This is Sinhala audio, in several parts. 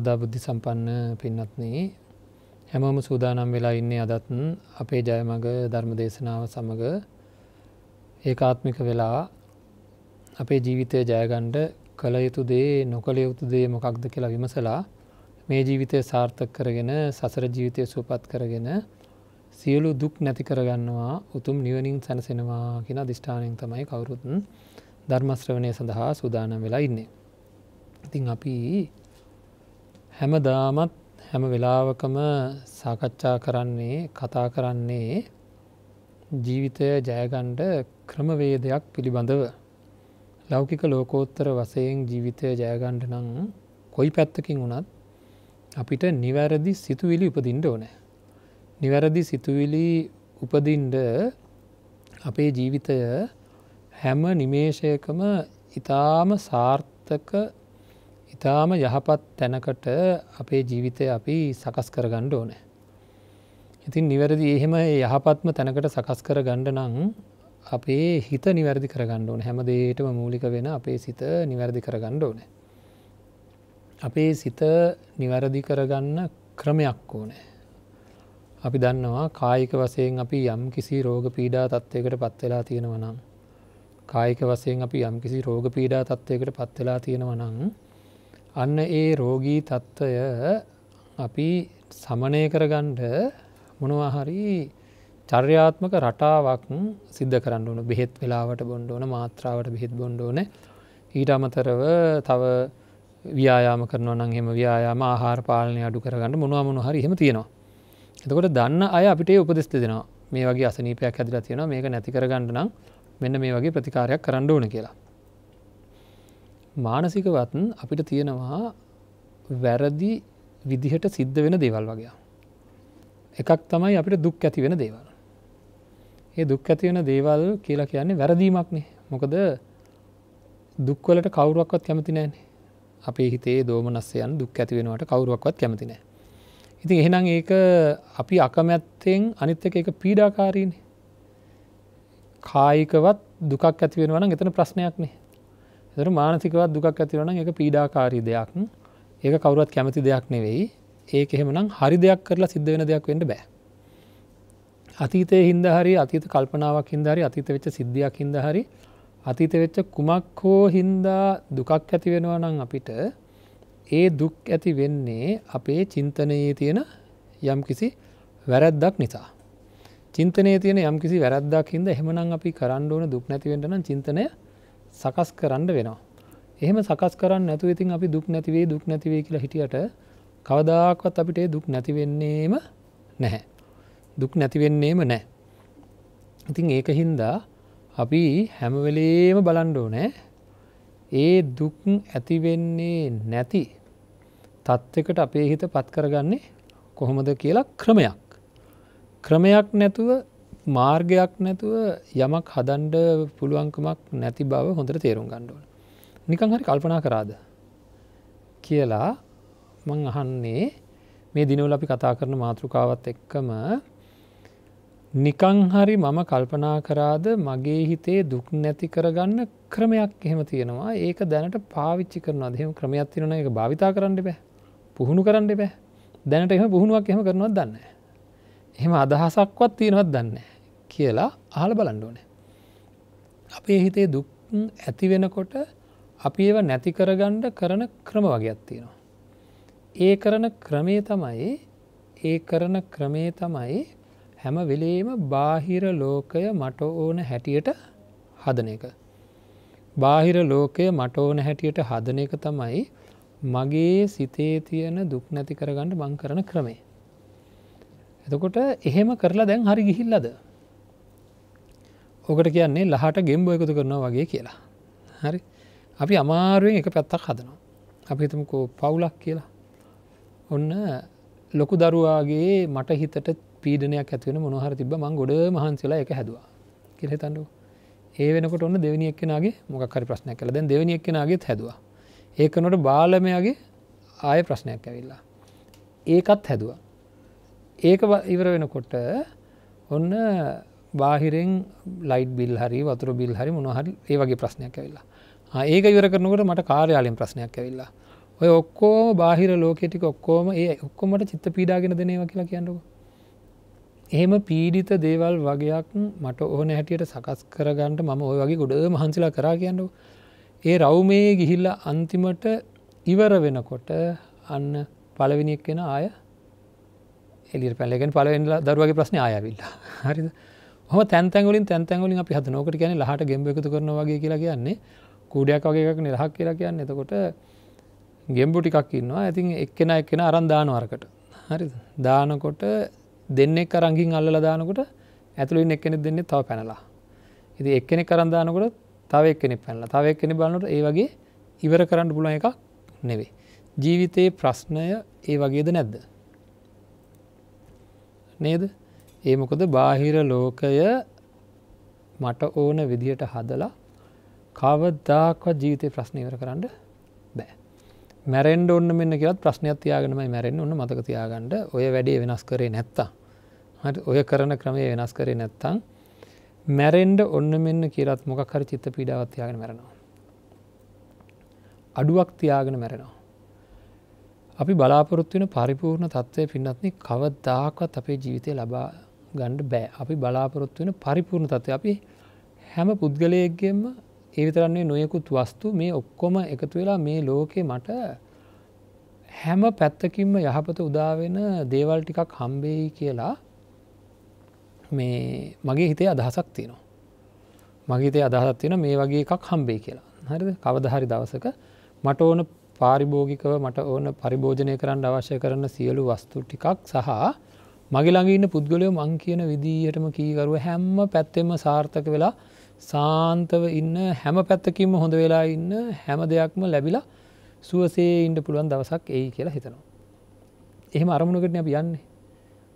ශ්‍රද්ධා බුද්ධි සම්පන්න පින්නත්නේ හැමෝම සූදානම් වෙලා ඉන්නේ අදත්න් අපේ ජයමඟ ධර්ම දේශනාව සමඟ ඒකාත්මික වෙලා අපේ ජීවිතය ජයගණ්ඩ කළ යුතු දේ නොකළ යුතු දේ මොකක්ද කියලා විමසලා මේ ජීවිතය සාර්ථක කරගෙන සසර ජීවිතය සූපත් කරගෙන සියලු දුක් නැති කරගන්නවා උතුම් නිවනින් සැනසෙනවා කියෙන දිෂ්ඨානයෙන් තමයි කවුරුතුන් ධර්මශ්‍රවණය සඳහා සූදානම් වෙලා ඉන්නේ. ඉතිං අපි හැම දාමත් හැම වෙලාවකම සාකච්ඡා කරන්නේ කතා කරන්නේ ජීවිතය ජයගණ්ඩ ක්‍රමවේදයක් පිළිබඳව ලෞකික ලෝකෝත්තර වසයෙන් ජීවිතය ජයගණ්ඩ නං කොයි පැත්තකින් වුණත් අපිට නිවැරදි සිතුවිලි උපදින්ට ඕනෑ. නිවැරදි සිතුවිලි උපදින්ඩ අපේ ජීවිතය හැම නිමේෂයකම ඉතාම සාර්ථක ඉතාම යහපත් තැනකට අපේ ජීවිතය අපි සකස් කර ගණ්ඩ ඕනෑ. ඉතින් නිවැරදි එහෙම යහපත්ම තැනකට සකස් කර ගණ්ඩ නං අපේ හිත නිවැරදි කර ගණ්ඩ ඕන හැමදේටම මූලික වෙන අපේ සිත නිවැරදි කර ගණ්ඩ ඕනෑ. අපේ සිත නිවැරදි කරගන්න ක්‍රමයක් ඕනෑ. අපි දන්නවා කායික වසයෙන් අපි යම් කිසි රෝග පීඩා තත්ත්වයකට පත්වෙලා තියෙනවනම්. කායික වසයෙන් අපි යම් කිසි රෝග පීඩා තත්ත්වයකට පත්වෙලා තියෙනවනං අන්න ඒ රෝගී තත්ත්වය අපි සමනය කරගන්ඩ මොනවාහරි චර්යාත්මක රටාවක් සිද්ධ කරන්න ඕන බෙහෙත් වෙලාවට බොන්ඩ ඕන මාත්‍රාවට බෙහෙත් බොන්ඩ ඕන ඊට අමතරව තව ව්‍යයාම කරන නං හෙම ව්‍යයාම ආහාර පාලනය අඩු කරගන්න මොනවා මොනහරි හෙම තියෙනවා. එතකොට දන්න අය අපිට උපදෙස්ත දෙනවා මේ වගේ අසනීපයක් ඇදිලා තියෙනවා මේක නැති කරගන්න නම් මෙන්න මේ වගේ ප්‍රතිකාරයක් කරන්න ඕන කියලා. මානසිකවත් අපිට තියෙනවා වැරදි විදිහට සිද්ධ වෙන දේවල් වගේ. එකක් තමයි අපිට දුක් ඇති වෙන දේවල්. ඒ දුක් ඇති වෙන දේවල් කියලා කියන්නේ වැරදීමක්නේ මොකද දුක්වලට කවුරුවක්වත් කැමති නෑනේ අපේ හිතේ දෝමනස්සයන් දුක් ඇති වෙනවට කවුරුවක්වත් කැමති නෑ. ඉතින් එහෙනම් ඒක අපි අකමැත්තෙන් අනිත් එක එක පීඩාකාරීනේ. කායිකවත් දුකක් ඇති වෙනවන එතන ප්‍රශ්නයක් නේ එතර මානසිකවත් දුකක් ඇතිවන එක පීඩාකාරී දෙයක් ඒක කවුරුවත් කැමති දෙයක් නෙවෙයි ඒක එහෙමනම් හරි දෙයක් කරලා සිද්ධ වෙන දෙයක් වෙන්න බෑ. අතීතය හින්ද හරි අතීත කල්පනාවක් හින්දහරි අතීත වෙච්ච සිද්ධියක් හින්ද හරි අතීත වෙච්ච කුමක් හෝ හින්දා දුකක් ඇති වෙනවා නම් අපිට ඒ දුක් ඇති වෙන්නේ අපේ චින්තනයේ තියෙන යම් කිසි වැරැද්දක් නිසා. චින්තනය තියෙන යම් කිසි වැරද්දක් හින්ද එහෙමනම් අපි කරන්න ඕන දුක් නැතිවෙන්ට නම් චින්තනය සකස් කරන්න වෙනවා. එහෙම සකස් කරන්න නැතු ඉතින් අපි දුක් නැතිවේ දුක් නැතිවේ කියලා හිටියට කවදාක්වත් අපිට දුක් නැතිවෙන්නේම නැහැ. දුක් නැතිවෙන්නේම නෑ. ඉතින් ඒක හින්දා අපි හැමවෙලේම බලන්ඩෝ නෑ ඒ දුක් ඇතිවෙන්නේ නැති තත්ත්වකට අපේ හිත පත්කරගන්නේ කොහොමද කියලා ක්‍රමයක්. ක්‍රමයක් නැතුව මාර්ගයක් නැතුව යමක් හදන්ඩ පුළුවන්කමක් නැති බව හොඳට තේරුම් ගණ්ඩුවන. නිකං හරි කල්පනා කරාද. කියලා මං අහන්නේ මේ දිනවල අපි කතා කරන මාතෘකාවත් එක්කම නිකං හරි මම කල්පනා කරාද මගේ හිතේ දුක් නැති කරගන්න ක්‍රමයක් එහෙම තියෙනවා ඒක දැනට පාවිච්චි කරන අදහෙම ක්‍රමයක් තිරන එක භාවිතා කරන්න බෑ පුහුණු කරන්න බෑ දැනට එහම පුහුණුවක් එහම කරනවත් දන්න. එහෙම අදහසක්වත් තියෙනවත් දන්නේ. කියලා අහල බලන්ඩෝනේ. අපේ හිතේ දුක් ඇති වෙනකොට අපි ඒව නැති කරගණ්ඩ කරන ක්‍රම වගේත්තිනවා. ඒ කරන ක්‍රමේ තමයි ඒ කරන ක්‍රමේ තමයි හැම වෙලේම බාහිර ලෝකය මට ඕන හැටියට හදන එක. බාහිර ලෝකය මට ඕන හැටියට හදන එක තමයි මගේ සිතේ තියෙන දුක් නැති කරගන්නඩ මං කරන ක්‍රමේ. එතකොට එහෙම කරලා දැන් හරි ගිහිල්ලද ඕකට කියන්නේ ලහට ගෙම්බෝ එකතු කරනවා වගේ කියලා හරි අපි අමාරුවෙන් එක පැත්තක් හදනවා අපි හිතමකෝ පවුලක් කියලා ඔන්න ලොකු දරුවාගේ මට හිතට පීඩනයක් ඇතිවෙන මොනහර තිබ මං ගොඩ මහන්සලා එක හැදවා කියල තඩු ඒ වෙනකොට ඔන්න දෙවනියක් කෙනගේ මොකරි ප්‍රශ්නයක් කළ දැන් දෙවනියක් කෙනගේත් හැදවා ඒකනොට බාලමයාගේ ආය ප්‍රශ්නයක් ඇවිල්ලා ඒකත් හැදවා ඒක ඉවර වෙනකොට ඔන්න බාහිරෙන් ලයිට් බිල් හරි වතුර බිල් හරි මොනහරි ඒ වගේ ප්‍රශ්නයක් ඇවෙල්ලා ඒක ඉවර කරනකට මට කාර්යාලෙන් ප්‍රශ්නයක් ඇවිල්ලා ඔය ඔක්කෝ බාහිර ලෝකෙටික ඔක්කෝම ඒ ඔක්කොමට චිත්ත පීඩාගෙන දෙනව කියලා කියන්නකු එහෙම පීඩිත දේවල් වගේයක් මට ඕන හැටියට සකස් කරගන්නට මම ඔය වගේ ගොඩ මහන්සිලා කරා කියන්නු ඒ රවුමේ ගිහිල්ල අන්තිමට ඉවර වෙනකොට අන්න පලවිනික් වෙන ආය එලිර පැලගෙන් පලවෙලා දරුවගේ ප්‍රශ්න ආයවිල්ලා හරිද හම තැන්තැගලින් තැන්තැගලින් අපි හත නෝකට කියන ලහට ගෙම්බ එකතු කරන වගේ කියලා කියන්නේ කූඩයක් වගේක් නිරහක් කියලා කියන්න එතකොට ගෙම්බු ටිකක් ඉන්නවා ඇතින් එක්කෙන එක්කෙන අරන්දාන අරකට හරි දානකොට දෙන්නෙක් අරංගින් අල්ල දානකොට ඇතුළින් එක්කෙනෙ දෙන්නේ තව පැනලා ඉති එක්කෙනෙ කරන්දානකොට තව එක්කෙනෙ පැනලා තව එක්කෙනෙ බලන්නට ඒ වගේ ඉවර කරන්න පුලන එකක් නෙවේ ජීවිතයේ ප්‍රශ්නය ඒ වගේද නැද්ද නේද ඒ මොකද බාහිර ලෝකය මට ඕන විදිහට හදලා කවදදාක්ව ජීවිතය ප්‍රශ්නීවර කරන්න බෑ මැරෙන්ඩ ඔන්න මෙන්න කියවත් ප්‍රශ්නයක් තියාගෙනමයි මැරෙන් ඔන්න මතක තියාගන්නඩ ඔය වැඩේ වෙනස් කරේ නැත්තා ඔය කරන ක්‍රමය වෙනස් කරේ නැත්තං මැරෙන්ඩ ඔන්න මෙන්න කියරත් මොකක්හර චිත්ත පීඩාවත් තියාගෙන මැරෙනවා. අඩුවක් තියාගෙන මැරෙනවා. අපි බලාපොරොත්තු වෙන පරිපූර්ණ තත්ත්වය පින්නත්න කවදදාකත් අපේ ජීවිතය ලබා ගණ්ඩ බෑ අපි බලාපොරොත්තු වෙන පරිපූර්ණ තත්ව අපි හැම පුද්ගලයක්ගෙම ඒවිතරන්නේ නොයකුත් වස්තු මේ ඔක්කොම එකතු වෙලා මේ ලෝකෙ මට හැම පැත්තකින්ම යහපත උදාවෙන දේවල් ටිකක් හම්බෙයි කියලා මේ මගේ හිතේ අදහසක් තියෙනවා. මගේතේ අදහත් තියෙන මේ වගේ එකක් හම්බේ කියලා හරි කවදහරි දවසක මට ඕන පාරිභෝගිකව මට ඕන පරිභෝජනය කරන්න අවශ්‍ය කරන සියලු වස්තු ටිකක් සහ මගේ ළඟඉන්න පුද්ගලයෝ මං කියන විදිහටම කීකරුව හැම්ම පැත්තෙම සාර්ථක වෙලා සාන්තව ඉන්න හැම පැත්තකින්ම හොඳ වෙලා ඉන්න හැම දෙයක්ම ලැබිලා සුවසේ ඉන්ඩ පුළුවන් දවසක් ඒ කියලා හිතනවා. එහෙම අරමුණකට අප යන්නේ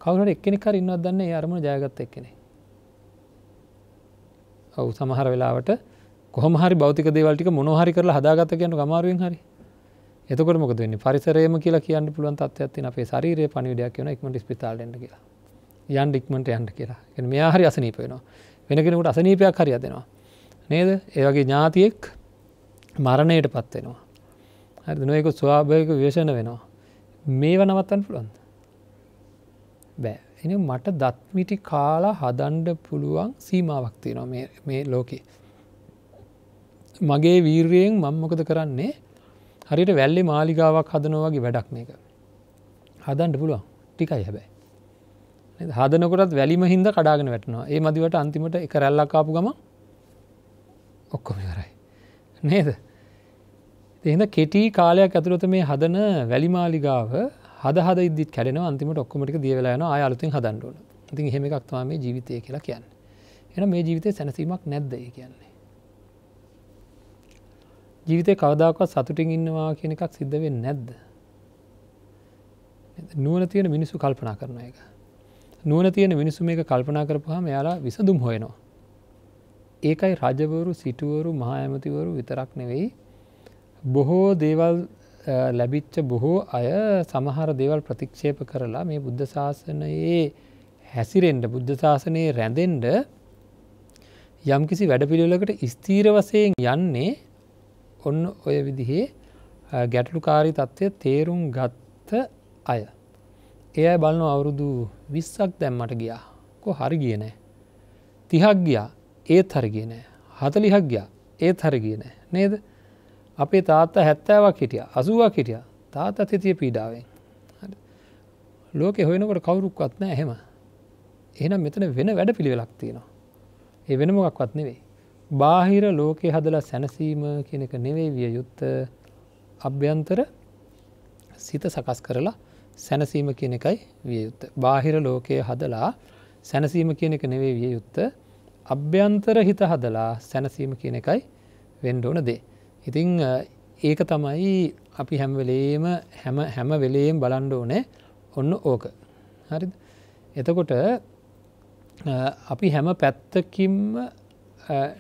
කවුට එක්කෙනෙකර ඉන්නවත් දන්න ඒ අරමුණ ජයගත්ත එක්කෙනෙ. ඔවු සමහර වෙලාවට කොහමහරි බෞතික දේවල්ටික මොනහරි කරලා හදාගත කියන්න ගමාරුවෙන් හරි එතකොට මොකද වෙන්නේ පරිසරයම කියලා කියන්න පුළුවන් තත්ත්වයක් තියෙන අපේ ශරීරයේ පණිවිඩයක් වෙන ඉක්මනට ස්පිතාලෙට යන්න කියලා. යන්න ඉක්මනට යන්න කියලා. කියන්නේ මෙයා හරි අසනීප වෙනවා. වෙන කෙනෙකුට අසනීපයක් හරි ඇදෙනවා. නේද? ඒ වගේ ඥාතියෙක් මරණයටපත් වෙනවා. හරිද? නොයෙක ස්වාභාවික විශේෂණ වෙනවා. මේව නවත්තන්න පුළුවන්ද? බෑ. එහෙනම් මට දත් මිටි කාලා හදන්න පුළුවන් සීමාවක් තියෙනවා මේ මේ ලෝකේ. මගේ වීරයෙන් මම මොකද කරන්නේ? හරිට වැල්ලි මාලිගාවක් හදනවාගේ වැඩක් මේක. හදන්ට පුළුවන් ටිකයි හැබැයි. හදනකොටත් වැලිම හින්ද කඩාගෙන වැටනවා ඒ මදිවට අන්තිමට එක රැල්ලකාපු ගම ඔක්කොම කරයි. නේද. එහිද කෙටී කාලයක් ඇතුළත මේ හදන වැලිමාලිගාව හද හද ඉදිත් කැඩෙන අන්තිමට ඔක්කොමටි දියවෙලාන අයලුතින් හදන්ඩුවන ඉතින් හෙම එකක්තවා මේ ජීවිතය කියලා කියන්න. එන මේ ජීවිතය සැනසීමක් නැද්දයි කියන්නේ. ජීවිතය කවදාවත් සතුටින් ඉන්නවා කියන එකක් සිද්ධ වෙන් නැද්ද. නුවන තියෙන මිනිසු කල්පනා කරන එක. නුවන තියෙන මිනිසු මේක කල්පනා කරපුහම යාලා විසඳුම් හොයනවා. ඒකයි රජවරු සිටුවරු මහාඇමතිවරු විතරක් නෙවෙයි. බොහෝ දේවල් ලැබිච්ච බොහෝ අය සමහර දේවල් ප්‍රතික්ෂේප කරලා මේ බුද්ධ ශාසනයේ හැසිරෙන්ට බුද්ධ ශාසනයේ රැඳෙන්ඩ යම්කිසි වැඩපිළිවෙලකට ස්තීර වසයෙන් යන්නේ ඔන්න ඔය විදිහේ ගැටලුකාරී තත්ත්වය තේරුම් ගත්ත අය. එය බලන අවුරුදු විස්සක් දැම්මට ගියා කො හරි ගිය නෑ. තිහක් ගියා ඒත් හරි ගිය නෑ හතලිහක් ගියා ඒත් හරි ගිය නෑ නේද අපේ තාත්ත හැත්තෑවක් හිටිය අසුවක් හිටිය තාත් අතිතිය පීඩාවෙන්. ලෝක හොයනකොට කවුරුක් වත්න ඇහෙම එහනම් මෙතන වෙන වැඩ පිළිවෙලක් තියෙනවා. ඒ වෙන මොකක්වත් නෙවෙයි. බාහිර ලෝකය හදලා සැනසීම කෙනෙක නෙවේ විය යුත්ත අභ්‍යන්තර සිත සකස් කරලා සැනසීම කියන එකයි විය යුත්ත. බාහිර ලෝකය හදලා සැනසීම කියන එක නෙවේ විය යුත්ත අභ්‍යන්තර හිත හදලා සැනසීම කියන එකයි වෙන්ඩෝන දේ. ඉතිං ඒක තමයි අපි හැම්වෙලේම හැම හැම වෙලේම් බලන්ඩ ඕනේ ඔන්න ඕක. හරි එතකොට අපි හැම පැත්තකින්ම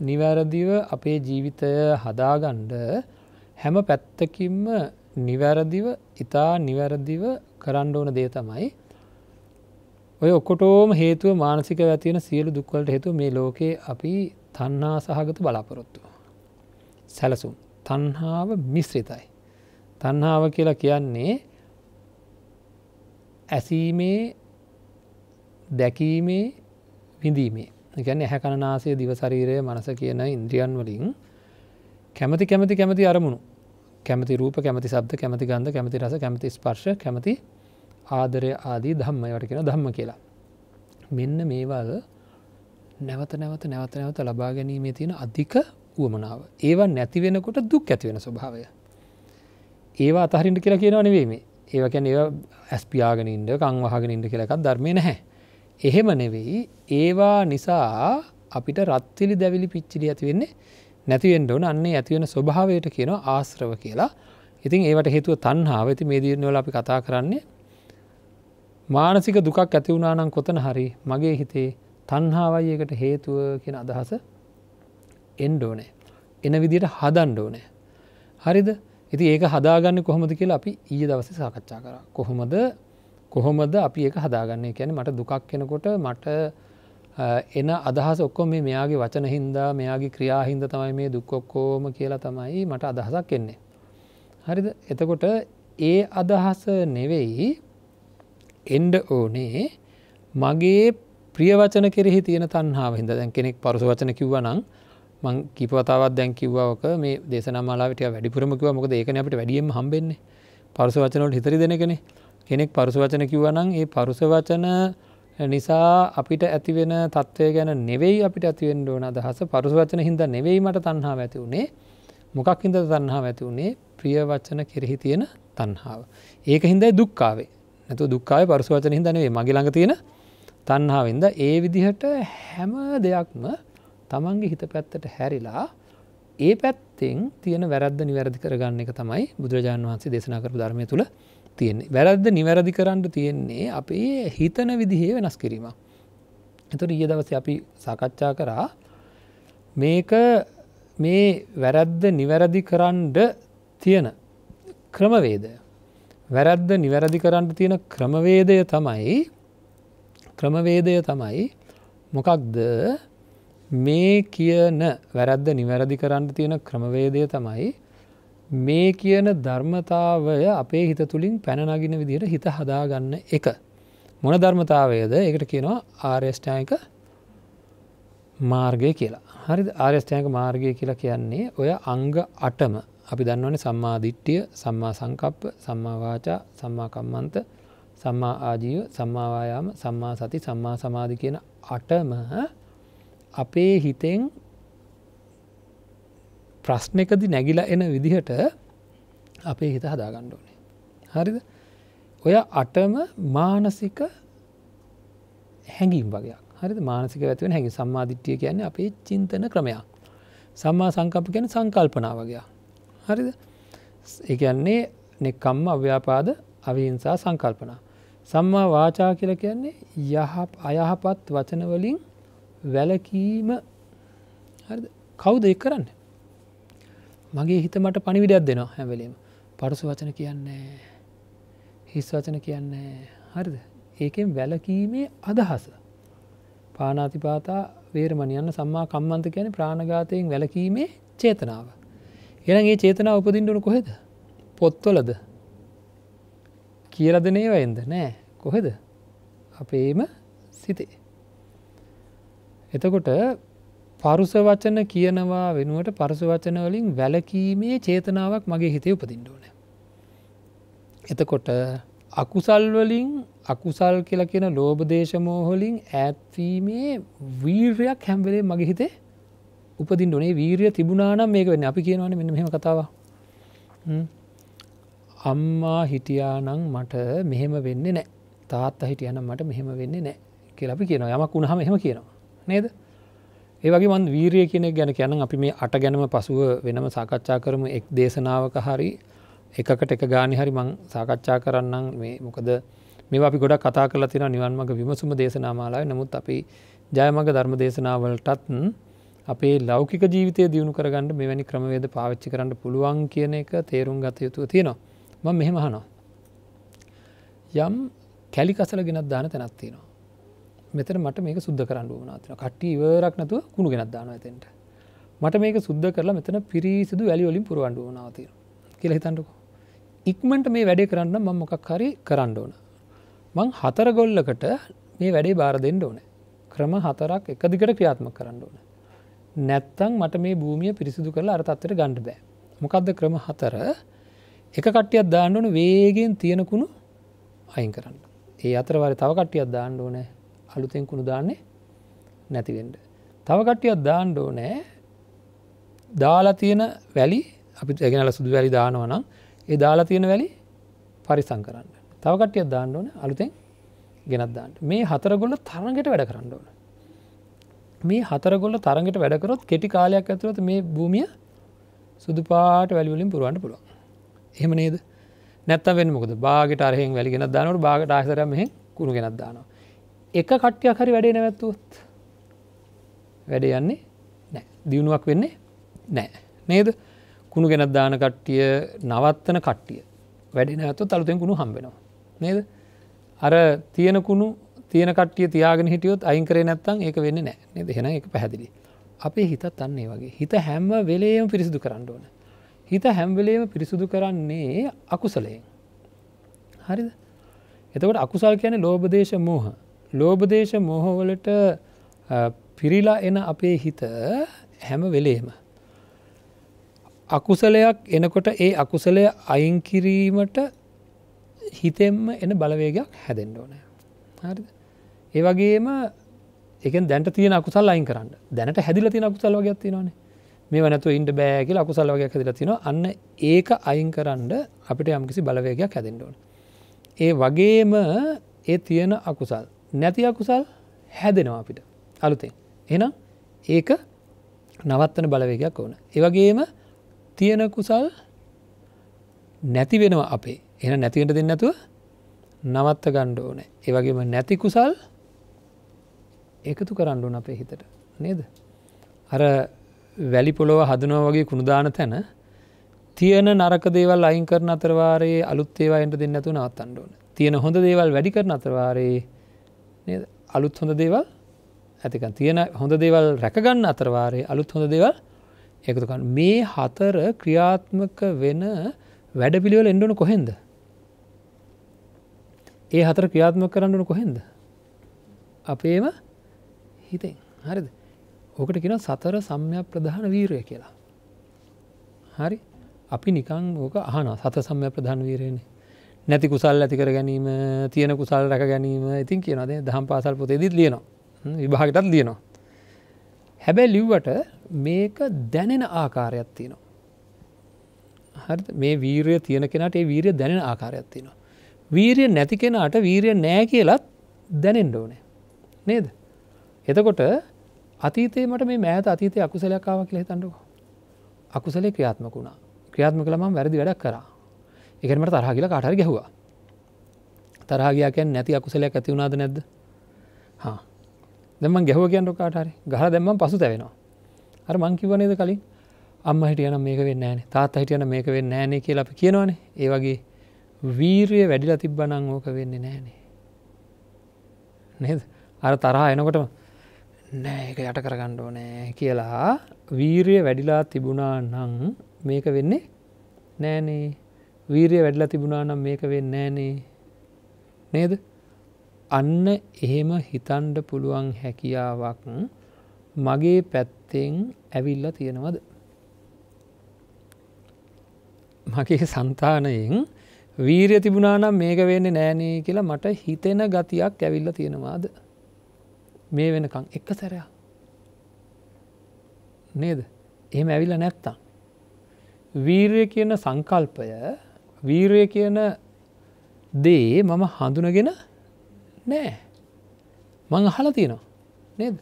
නිවැරදිව අපේ ජීවිතය හදාගණ්ඩ හැම පැත්තකින්ම නිවැරදිව ඉතා නිවැරදිව කරන්න ඕන දේ තමයි ඔය ඔක්කොටෝම හේතුව මානසික ඇතිවන සියලු දුක්වලට හේතු මේ ලෝකයේ අපි තන්නා සහගත බලාපොරොත්තු. සැලසුම් තන්හාාව මිශ්‍රිතයි. තන්හාාව කියලා කියන්නේ ඇසීමේ දැකීමේ විඳීමේ ගැන ඇහැකණනාසය දිවශරීරය මනස කියන ඉන්ද්‍රියන් වලින් කැමති කැමති කැමති අරමුණු කැමති රූප කැමති සබ්ද කැමති ගන්ධ කැමති රස කැමති ස්පර්ශ කැමති ආදරය ආදී ධම්මයට කියෙන ධම්ම කියලා. මෙන්න මේවාද නැවත නැවත නැවත නැවත ලබා ගැනීමේ තියෙන අධික වුවමනාව. ඒවා නැතිවෙනකොට දුක් ඇතිවෙන ස්වභාවය. ඒවා අතහරිට කියලා කියනව නෙවේ මේ ඒවකැන් ඒ ඇස්පියාගෙනින්ට කංවහගෙනින්ට කියලකත් ධර්මය නැහැ. එහෙම නෙවෙයි ඒවා නිසා අපිට රත්තිලි දැවිලි පිච්චිලි ඇතිවෙන්නේ නැතිවෙන්ට ඕන අන්නේ ඇතිවෙන ස්වභාවයට කියන ආශ්‍රව කියලා ඉතින් ඒවට හේතුව තන්හාාව ඇති මේ දීරනවල අපි කතා කරන්නේ මානසික දුකක් ඇතිවුණනම් කොතන හරි මගේ හිතේ තන්හාාවයිකට හේතුව කියෙන අදහස එන්ඩෝනෑ එන විදිට හදන්ඩෝනෑ හරිද ඉති ඒක හදාගන්න කොහොමද කියලා අපි ඊය දවස සාකච්ඡා කර කොහොමද කොහොමද අපි එක හදාගන්නේ කියැන මට දුකක් කෙනකොට මට එන අදහස් ඔක්කො මේ මෙයාගේ වචන හින්දා මෙයාගේ ක්‍රියාහින්ද තමයි මේ දුක්කොක්කෝම කියලා තමයි මට අදහසක් එන්නේ. හරිද එතකොට ඒ අදහස නෙවෙයි එන්ඩ ඕනේ මගේ ප්‍රියවචන කෙරෙහි තියෙන තන්හාාව හිද දැන් කෙනෙක් පරස වචන කිව්වනම් මං කිපතාවත් දැන් කිව්වක මේ දේශන මාලාට වැඩිපුරමකිව මොක ඒකන අපට වැඩියම් හම්බෙන්නේ පරස වචනට හිතරි දෙනකනේ කෙනෙක් පරුස වචන කිව්වනම් ඒ පරුස වචන නිසා අපිට ඇතිවෙන තත්ත්වය ගැන නෙවෙයි අපිට ඇතිවෙන් ඕන අදහස පරුස වචන හිද නෙවෙයි මට තන්හා ඇති වුණේ මොකක් හිද තන්හා ඇති වුණේ ප්‍රිය වචන කෙරෙහි තියෙන තන්හාාව. ඒක හින්දයි දුක්කාවේ නැතු දුක්කාවේ පරුස වචන හිදනේ මගේ ළඟ තියෙන තන්හාාවෙන්ද ඒ විදිහට හැම දෙයක්ම තමන්ගේ හිත පැත්තට හැරිලා ඒ පැත්තෙන් තියෙන වැරද්ද නිවැරදි කරගන්න එක තමයි බුදුරජාණන් වහන්සේ දේශනා කරපු ධර්මය තුළ තියෙන්නේ වැරද්ද නිවැරදි කරන්න තියෙන්නේ අපේ හිතන විදිහේ වෙනස් කිරීම. එතුට ඊය දවස අපි සාකච්ඡා කරා මේක මේ වැරැද්ද නිවැරදි කරන්ඩ තියෙන ක්‍රමවේදය. වැරැද්ද නිවැරදි කරන්න තියෙන ක්‍රමවේදය තමයි ක්‍රමවේදය තමයි මොකක්ද මේ කියන වැරැද්ද නිවැරදි කරන්න තියෙන ක්‍රමවේදය තමයි මේ කියන ධර්මතාවය අපේ හිත තුළින් පැනනගින විදිහට හිත හදාගන්න එක. මොන ධර්මතාවයද එකට කියනවා ආර්යෂ්ඨායික මාර්ගය කියලා. හරි ආර්යෂ්ඨායක මාර්ගය කියලා කියන්නේ ඔය අංග අටම අපි දන්නවන සම්මාධිට්ටිය සම්මා සංකප්ප සම්මාවාචා සම්මාකම්මන්ත සම්මා ආජීව සම්මාවායාම සම්මා සති සම්මා සමාධි කියන අටම අපේ හිතෙන් ප්‍රශ්නකදි නැගිලා එන විදිහට අපේ හිත හදාගණ්ඩ ඕනේ. හරිද ඔය අටම මානසික හැඟීම් වගේයක් හරි මානසික ඇතිව හැඟි සම්මාධිට්්‍යිය කියන්නේ අපේ චින්තන ක්‍රමයක් සම්මා සංකප ගැන සංකල්පනාවගයා හරිද එකන්නේ නෙක්කම්ම අව්‍යාපාද අවිහිංසා සංකල්පනා සම්මා වාචා කියල කියන්නේ යහ අයහපත් වචනවලින් වැලකීම කවුද එක් කරන්නේ මගේ හිත මට පණිවිඩයක් දෙනවා හැවලීම පරුසු වචන කියන්නේ හිස් වචන කියන්නේ හරිද ඒකෙන් වැලකීමේ අදහස පානාතිපාතා වේරමණයන්න සම්මා කම්මන්ත කියන ප්‍රාණඝාතයෙන් වැලකීමේ චේතනාව එන ඒ චේතනාව උපදින්ටුණු කොහෙද පොත්වලද කියලද නේවයින්ද නෑ කොහෙද අපේම සිතේ එතකොට පරුස වචන කියනවා වෙනුවට පරස වචනවලින් වැලකීමේ චේතනාවක් මගේ හිතේ උපදින්ඩෝන. එතකොට අකුසල්වලින් අකුසල් කියලා කියන ලෝබදේශමෝහොලින් ඇත්වීමේ වීර්යක් හැම්වලේ මගේ හිතේ උපදින් ඩොනේ වීරිය තිබුණානම් මේක වෙන්න අපි කියනවන මෙ මෙම කතාව අම්මා හිටියානං මට මෙහෙම වෙන්න නෑ තාත්තා හිටියනම් මට මෙහෙම වෙන්න නෑ කියලපි කියනවා යමක් වුණහම එහෙම කියනවා නේද? ඒවගේ මන් වීරිය කියන ගැන කියැන අපි මේ අට ගැනම පසුව වෙනම සාකච්ඡා කරම එක් දේශනාවක හරි එකකට එක ගානි හරි මං සාකච්ඡා කරන්න මේ මොකද මේ අපි ගොඩක් කතා කලා තින නිවන්මග විමසුම දේශනාමාලායි නමුත් අපි ජයමග ධර්ම දේශනාවලටත් අපේ ලෞකික ජීවිතය දියුණු කරගන්න මෙවැනි ක්‍රමවේද පාවිච්චි කරන්න පුළුවන් කියන එක තේරුම් ගත යුතුව තියෙනවා ම මෙහෙමහනවා. යම් කැලිකසල ගෙනත් දාන තැනත්තිනවා. මෙතන මට මේක සුද්ද කරන්න වුණනාතන කට්ටි වරක් නැතුව කුණු ගෙනත් දාන ඇතෙන්ට මට මේක සුද්ද කරලා මෙතන පිරිසිදු වැලිවලින් පුරුවන්ඩ වනාතීර කියලා හිතන්ටක ඉක්මට මේ වැඩේ කරන්න මං මොකක් හරි කරන්න ඕන මං හතර ගොල්ලකට මේ වැඩේ බාර දෙන්න ඕන ක්‍රම හතරක් එකදිකට ක්‍රියාත්ම කරන්න ඕන නැත්තං මට මේ භූමිය පිරිසිදු කරලා අරතත්තර ගණ්ඩ බෑ මොකක්ද ක්‍රම හතර එක කට්ටියත් දාන්න ඕන වේගෙන් තියෙනකුණු අයින් කරන්න ඒ අතරවර තව කට්ටියත් දාන්න ඕනෑ අලුතෙන් කුණු දාන්නේ නැතිවෙන්ට. තවකට්ටියත් දාණ්ඩෝ නෑ දාලා තියෙන වැලි අපි ඇගෙනල සුදු වැලි දානවනම් ඒ දාලා තියෙන වැලි පරිසං කරන්න තවකටිය දාන්නඕන අලුතෙන් ගෙනත් දාන්නට මේ හතරගොල්ල තරගට වැඩ කරන්න ඕන මේ හතරගොල්ල තරගට වැඩකරොත් කෙටි කාලයක් ඇතුළත මේ භූමිය සුදු පාට වැලිවලින් පුරුවන්ට පුළුවන් එහෙම නේද නැත්තවෙන් මොකද බාගට අරහෙන් වැලි ගෙනත් දානට බාගට ආසරම මෙහ කුණු ගෙනත් දානවා එක කට්ටියක් හරි වැඩේ නැවැත්තුවත් වැඩ යන්නේ නෑ දියුණුවක් වෙන්නේ නෑ නේද කුණු ගෙනත් දාන කට්ටිය නවත්තන කට්ටිය වැඩි නැතු තලුතෙන් කුණු හම්බෙනවා නේද අර තියෙන කුණු තියෙන කට්ටිය තියාගෙන හිටියොත් අයිංකරේ නැත්තං ඒක වෙන්න නෑ නේද හෙන එක පැහැදිලි අපේ හිතත් අන්නේ වගේ හිත හැම වෙලේම පිරිසිදු කරන්න ඕන හිත හැම්වෙලේම පිරිසිදු කරන්නේ අකුසලයෙන් හරිද එතකට අකුසල් කියන ලෝබදේශ මූහ ලෝබදේශ මොහොවලට පිරිලා එන අපේ හිත හැම වෙලේම. අකුසලයක් එනකොට ඒ අකුසලය අයින් කිරීමට හිතෙම්ම එන බලවේගයක් හැදෙන්ඩ ඕනෑ. හරිද. ඒ වගේම එක දැට තියන අකුසල් අයින් කරන්න දැනට හැදිල තින අකුසල් වගයක් තිනවාන මේ වනතු ඉන්ඩ බෑගල අකුසල් වගයක් හැදිල තින අන්න ඒක අයින් කරන්න අපිට යම්කිසි බලවේගයක් හැදෙන්ඩෝන. ඒ වගේම ඒ තියෙන අකුසල් නැති අකුසල් හැදෙනවා අපිට අලුතෙන් එනම් ඒක නවත්තන බලවේගයක් ඕන ඒවගේම තියෙන කුසල් නැති වෙනවා අපේ එන නැතිවට දෙන්න නැතුව නවත්ත ගණ්ඩ ඕන ඒවගේම නැති කුසල් එකතු කරන්න ඕන අපේ හිතට නේද අර වැලි පොළොව හදනෝ වගේ කුණුදාන තැන තියෙන නරක දේවල් අයින් කරන අතරවාරයේ අලුත් ඒවායන්ට දෙන්න ඇතු නවත්තන්න ඕන තියෙන හොඳ දේවල් වැඩි කරන අතරවාරයේ අලුත් හොඳ දේවල් ඇතික තියෙන හොඳ දේවල් රැකගන්න අතරවාරය අලුත් හොඳ දේවල් එකතුකන් මේ හතර ක්‍රියාත්මක වෙන වැඩපිළිවල එඩුණු කොහෙන්ද ඒ හතර ක්‍රියාත්මක කරන්නන කොහෙන්ද අපේම හිතෙන් හරිද ඕකට කියෙන සතර සම්යක් ප්‍රධාන වීරය කියලා හරි අපි නිකං ඕක අහන සත සම්ය ප්‍රධාන වීරයනේ නැති කුසල් ඇතිකර ගැනීම තියෙන කුසල් රැක ගැනීම ඉතින් කියනද දහම් පාසල් පොතේදත් ලියනවා විභාගටත් ලියනවා. හැබැ ලිව්වට මේක දැනෙන ආකාරයක් තියනවා. හරි මේ වීරය තියෙන කෙනට වීරය දැනෙන ආකාරයක් තියනවා. වීරය නැති කෙනට වීරය නෑ කියලත් දැනෙන්ඩ ඕනේ නේද. එතකොට අතීතේ මට මේ මෑත අතීතය අකුසලයක්කාව කියල හිතන්නකෝ. අකුසලේ ක්‍රියාත්මකුණා ක්‍රියාත්ම කළම වැරදි වැඩක් කරා එකනට තරහ කියලා කාටර ගැහවා තරහගයාකෙන් නැති අකුසලයක් ඇති වුණාද නැද්ද හා දෙම ගැහව කියන්නට කාටහරි ගහ දෙම පසු තැවෙනවා අර මංකිවනේද කලින් අම්ම හිටියන මේක වෙන්න ෑන තාත් හිටියන මේක වෙන්න ෑනේ කියලා අපි කියනවානේ ඒ වගේ වීරය වැඩිලා තිබ්බනං ඕක වෙන්නේ නෑනේ නේද අර තරහා එනකොටම නෑ එක යට කරගණ්ඩ ඕනෑ කියලා වීරය වැඩිලා තිබුණා නං මේක වෙන්නේ නෑනේ වීරය වැඩලා තිබුණා නම් මේක වෙන්න නෑනේ නේද අන්න එහෙම හිතන්ඩ පුළුවන් හැකියාවක් මගේ පැත්තෙන් ඇවිල්ල තියෙනවද මගේ සන්තානයෙන් වීරය තිබුණානම් මේක වෙන්න නෑනේ කියලා මට හිතෙන ගතියක් ඇවිල්ල තියෙනවාද මේ වෙනකං එක්ක සැරයා නේද එහෙම ඇවිල්ල නැත්තං වීරය කියන සංකල්පය වීරය කියන දේ මම හඳුනගෙන නෑ. මං අහල තියෙනවා නේද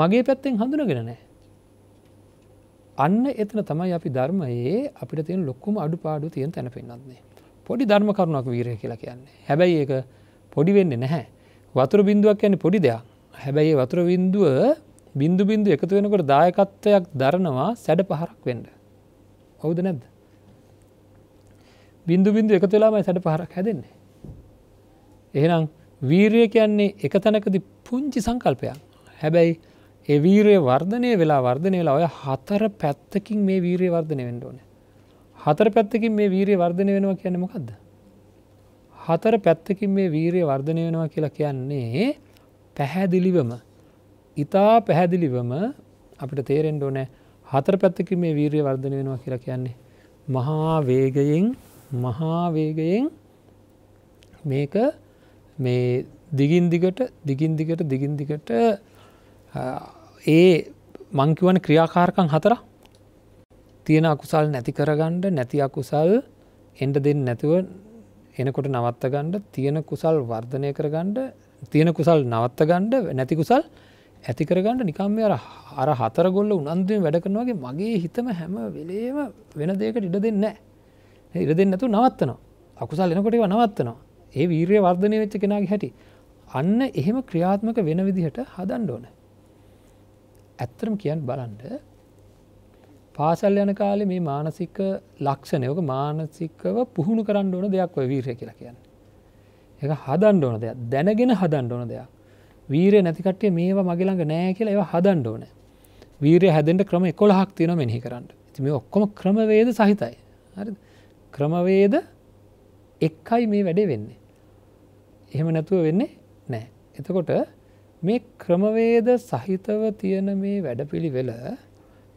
මගේ පැත්තෙන් හඳුනගෙන නෑ. අන්න එතන තමයි අපි ධර්මයේ අපිට තියෙන ලොක්කුම අඩු පාඩු තියෙන් තැන පෙන්න්නන්නේ. පොඩි ධර්ම කරුණක් වීරය කියලා කියන්නේ. හැබැයි ඒක පොඩි වෙන්න නැහැ. වතුර බින්දුවක් යන්නේ පොඩි දෙයක්. හැබැයි වතුර බින්දුව බින්දු බින්දු එකතු වෙනකොට දායකත්වයක් දරනවා සැඩ පහරක් වෙන්ඩ. ඔවුද නැද්ද. බින්දු බින්දු එක තුලාමයි සට පහරක් හැදෙන්නේ. එහෙනම් වීරය කියන්නේ එක තැනකදි පුංචි සංකල්පයක් හැබැයි එවීරය වර්ධනය වෙලා වර්ධනය වෙලා ඔය හතර පැත්තකින් මේ වීරය වර්ධනය වෙන්න ඕන. හතර පැත්තකින් මේ වීරය වර්ධනය වෙනවා කියන්න මොකක්ද. හතර පැත්තකින් මේ වීරය වර්ධනය වෙනවා කියලා කියන්නේ පැහැදිලිවම ඉතා පැහැදිලිවම අපිට තේරෙන්ඩ ඕනෑ හතර පැත්තකින් මේ වීරය වර්ධනය වෙනවා කියලා කියන්නේ. මහා වේගයෙන් මහාවේගයෙන් මේක මේ දිගින්දිගට දිගින්දිගට දිගින්දිගට ඒ මංකිවන ක්‍රියාකාරකං හතර තියෙන අකුසල් නැති කරගණ්ඩ නැති අකුසල් එන්ඩ දෙන්න නැතිව එනකොට නවත්ත ගණ්ඩ තියෙන කුසල් වර්ධනය කරගණ්ඩ තියෙන කුසල් නවත්ත ගණ්ඩ නැති කුසල් ඇති කරගණ්ඩ නිකම්ම අර අර හතර ගොල්ල උනන්දුවෙන් වැඩ කරනවාගේ මගේ හිතම හැම වෙලේම වෙන දෙකට ඉඩ දෙන්නේ නෑ ඉර දෙන්නතු නවත්තනවා අකුසල් එනකොටව නවත්තනවා ඒ වීරය වර්ධනය වෙච්ච කෙනගේ හැටි අන්න එහෙම ක්‍රියාත්මක වෙන විදිහට හදන්ඩ ඕන ඇත්තරම් කියන් බලන්ඩ පාසල් යන කාලේ මේ මානසික ලක්ෂණයක මානසිකව පුහුණු කරන්න ඕන දෙයක් ඔය වීරය කියලා කියන්න එක හදන්ඩ ඕන දෙයක් දැනගෙන හදන්ඩ ඕන දෙයක් වීරය නැතිකටේ මේවා මගේළඟ නෑ කියලා ඒව හදන්ඩ ඕන වීරය හැදෙන්ට ක්‍රම එකොළහක් තියෙන මෙහි කරන්න ති මේ ඔක්කොම ක්‍රමවේද සහිතයි හරිද ක්‍රමවේද එක්කයි මේ වැඩේ වෙන්නේ. එහෙම නැතුව වෙන්නේ නෑ. එතකොට මේ ක්‍රමවේද සහිතව තියෙන මේ වැඩපිළි වෙල